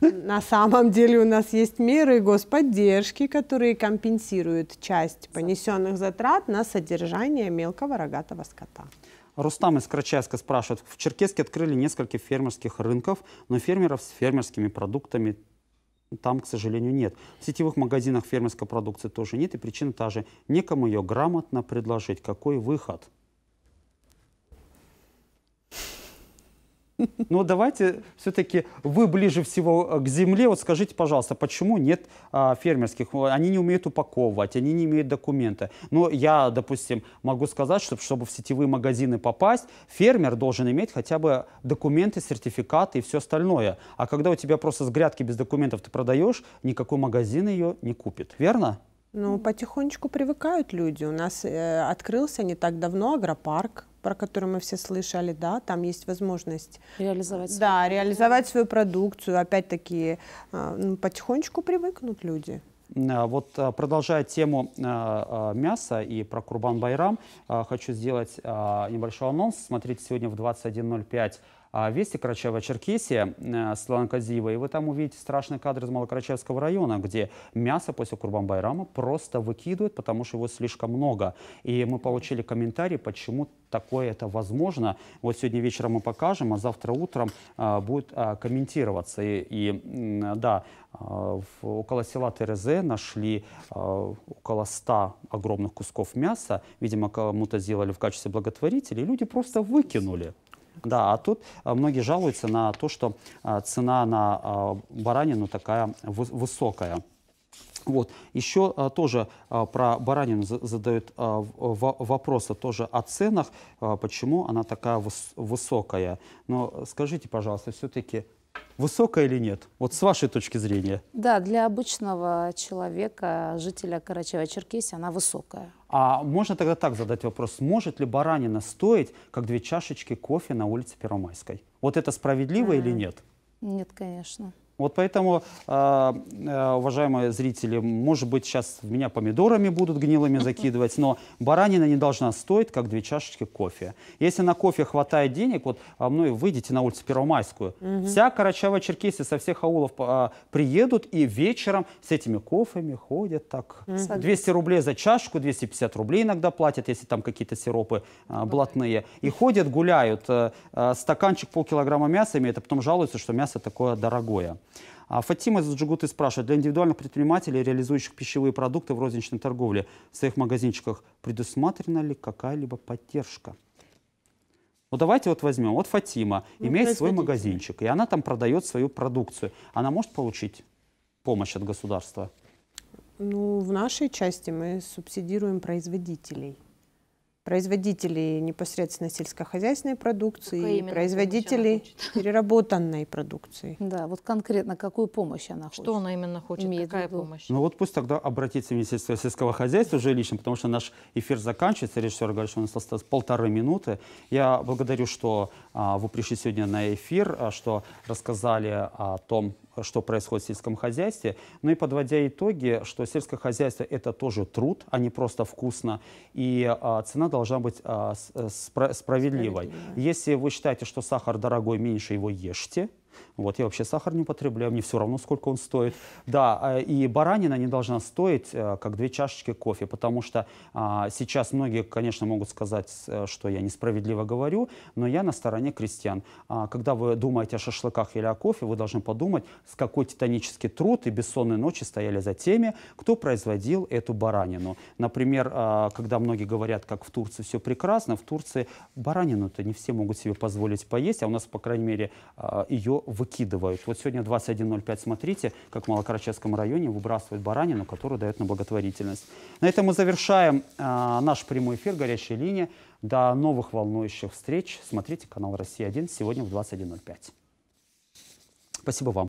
[SPEAKER 6] На самом деле у нас есть меры господдержки, которые компенсируют часть понесенных затрат на содержание мелкого рогатого скота.
[SPEAKER 1] Рустам из Крачевска спрашивает. В Черкеске открыли несколько фермерских рынков, но фермеров с фермерскими продуктами там, к сожалению, нет. В сетевых магазинах фермерской продукции тоже нет, и причина та же. Некому ее грамотно предложить. Какой выход? Но давайте все-таки вы ближе всего э, к земле. Вот скажите, пожалуйста, почему нет а, фермерских? Они не умеют упаковывать, они не имеют документа. Но я, допустим, могу сказать, что чтобы в сетевые магазины попасть, фермер должен иметь хотя бы документы, сертификаты и все остальное. А когда у тебя просто с грядки без документов ты продаешь, никакой магазин ее не купит. Верно?
[SPEAKER 6] Ну, потихонечку привыкают люди. У нас э, открылся не так давно агропарк про который мы все слышали, да, там есть возможность реализовать, э, да, свою. реализовать свою продукцию, опять-таки э, ну, потихонечку привыкнут люди.
[SPEAKER 1] Э, вот продолжая тему мяса и про Курбан Байрам, хочу сделать небольшой анонс. Смотрите, сегодня в 21.05 а, Вести Карачаева-Черкесия, э, Светлана Казиева. И вы там увидите страшный кадр из Малокрачевского района, где мясо после Курбан-Байрама просто выкидывают, потому что его слишком много. И мы получили комментарий, почему такое это возможно. Вот сегодня вечером мы покажем, а завтра утром а, будет а, комментироваться. И, и да, в, около села Терезе нашли а, около 100 огромных кусков мяса. Видимо, кому-то сделали в качестве благотворителей. Люди просто выкинули. Да, а тут а, многие жалуются на то, что а, цена на а, баранину такая высокая. Вот. Еще а, тоже а, про баранину задают а, в, вопросы тоже о ценах, а, почему она такая выс высокая. Но скажите, пожалуйста, все-таки высокая или нет? Вот с вашей точки зрения.
[SPEAKER 7] Да, для обычного человека, жителя Карачаева-Черкесии, она высокая.
[SPEAKER 1] А можно тогда так задать вопрос, может ли баранина стоить, как две чашечки кофе на улице Первомайской? Вот это справедливо а -а -а. или э, нет?
[SPEAKER 7] Нет, конечно.
[SPEAKER 1] Вот поэтому, а, а, уважаемые зрители, может быть, сейчас меня помидорами будут гнилыми закидывать, но баранина не должна стоить, как две чашечки кофе. Если на кофе хватает денег, вот а мной выйдите на улицу Первомайскую, угу. вся Карачаева-Черкесия со всех аулов а, приедут и вечером с этими кофами ходят так. Угу. 200 рублей за чашку, 250 рублей иногда платят, если там какие-то сиропы а, блатные. И ходят, гуляют. А, а, стаканчик полкилограмма мяса имеет, а потом жалуются, что мясо такое дорогое. А Фатима из Джигуты спрашивает, для индивидуальных предпринимателей, реализующих пищевые продукты в розничной торговле, в своих магазинчиках предусмотрена ли какая-либо поддержка? Ну давайте вот возьмем, вот Фатима ну, имеет свой магазинчик, и она там продает свою продукцию. Она может получить помощь от государства?
[SPEAKER 6] Ну, в нашей части мы субсидируем производителей производителей непосредственно сельскохозяйственной продукции и производителей переработанной продукции.
[SPEAKER 7] Да, вот конкретно какую помощь она хочет? Что она именно хочет, Имеет какая помощь?
[SPEAKER 6] Ну вот
[SPEAKER 1] пусть тогда обратится в Министерство сельского хозяйства уже лично, потому что наш эфир заканчивается, режиссер говорит, что у нас осталось полторы минуты. Я благодарю, что а, вы пришли сегодня на эфир, а, что рассказали о том, что происходит в сельском хозяйстве. Ну и подводя итоги, что сельское хозяйство – это тоже труд, а не просто вкусно, и а, цена должна быть а, э, спра справедливой. Если вы считаете, что сахар дорогой, меньше его ешьте, вот, я вообще сахар не употребляю, мне все равно, сколько он стоит. Да, э, и баранина не должна стоить, э, как две чашечки кофе, потому что а, сейчас многие, конечно, могут сказать, э, что я несправедливо говорю, но я на стороне крестьян. А, когда вы думаете о шашлыках или о кофе, вы должны подумать, с какой титанический труд и бессонные ночи стояли за теми, кто производил эту баранину. Например, а, когда многие говорят, как в Турции все прекрасно, в Турции баранину-то не все могут себе позволить поесть, а у нас, по крайней мере, ее выкидывают. Вот сегодня 21.05, смотрите, как в Малокарачевском районе выбрасывают баранину, которую дают на благотворительность. На этом мы завершаем э, наш прямой эфир «Горячая линия». До новых волнующих встреч. Смотрите канал «Россия-1» сегодня в 21.05. Спасибо вам.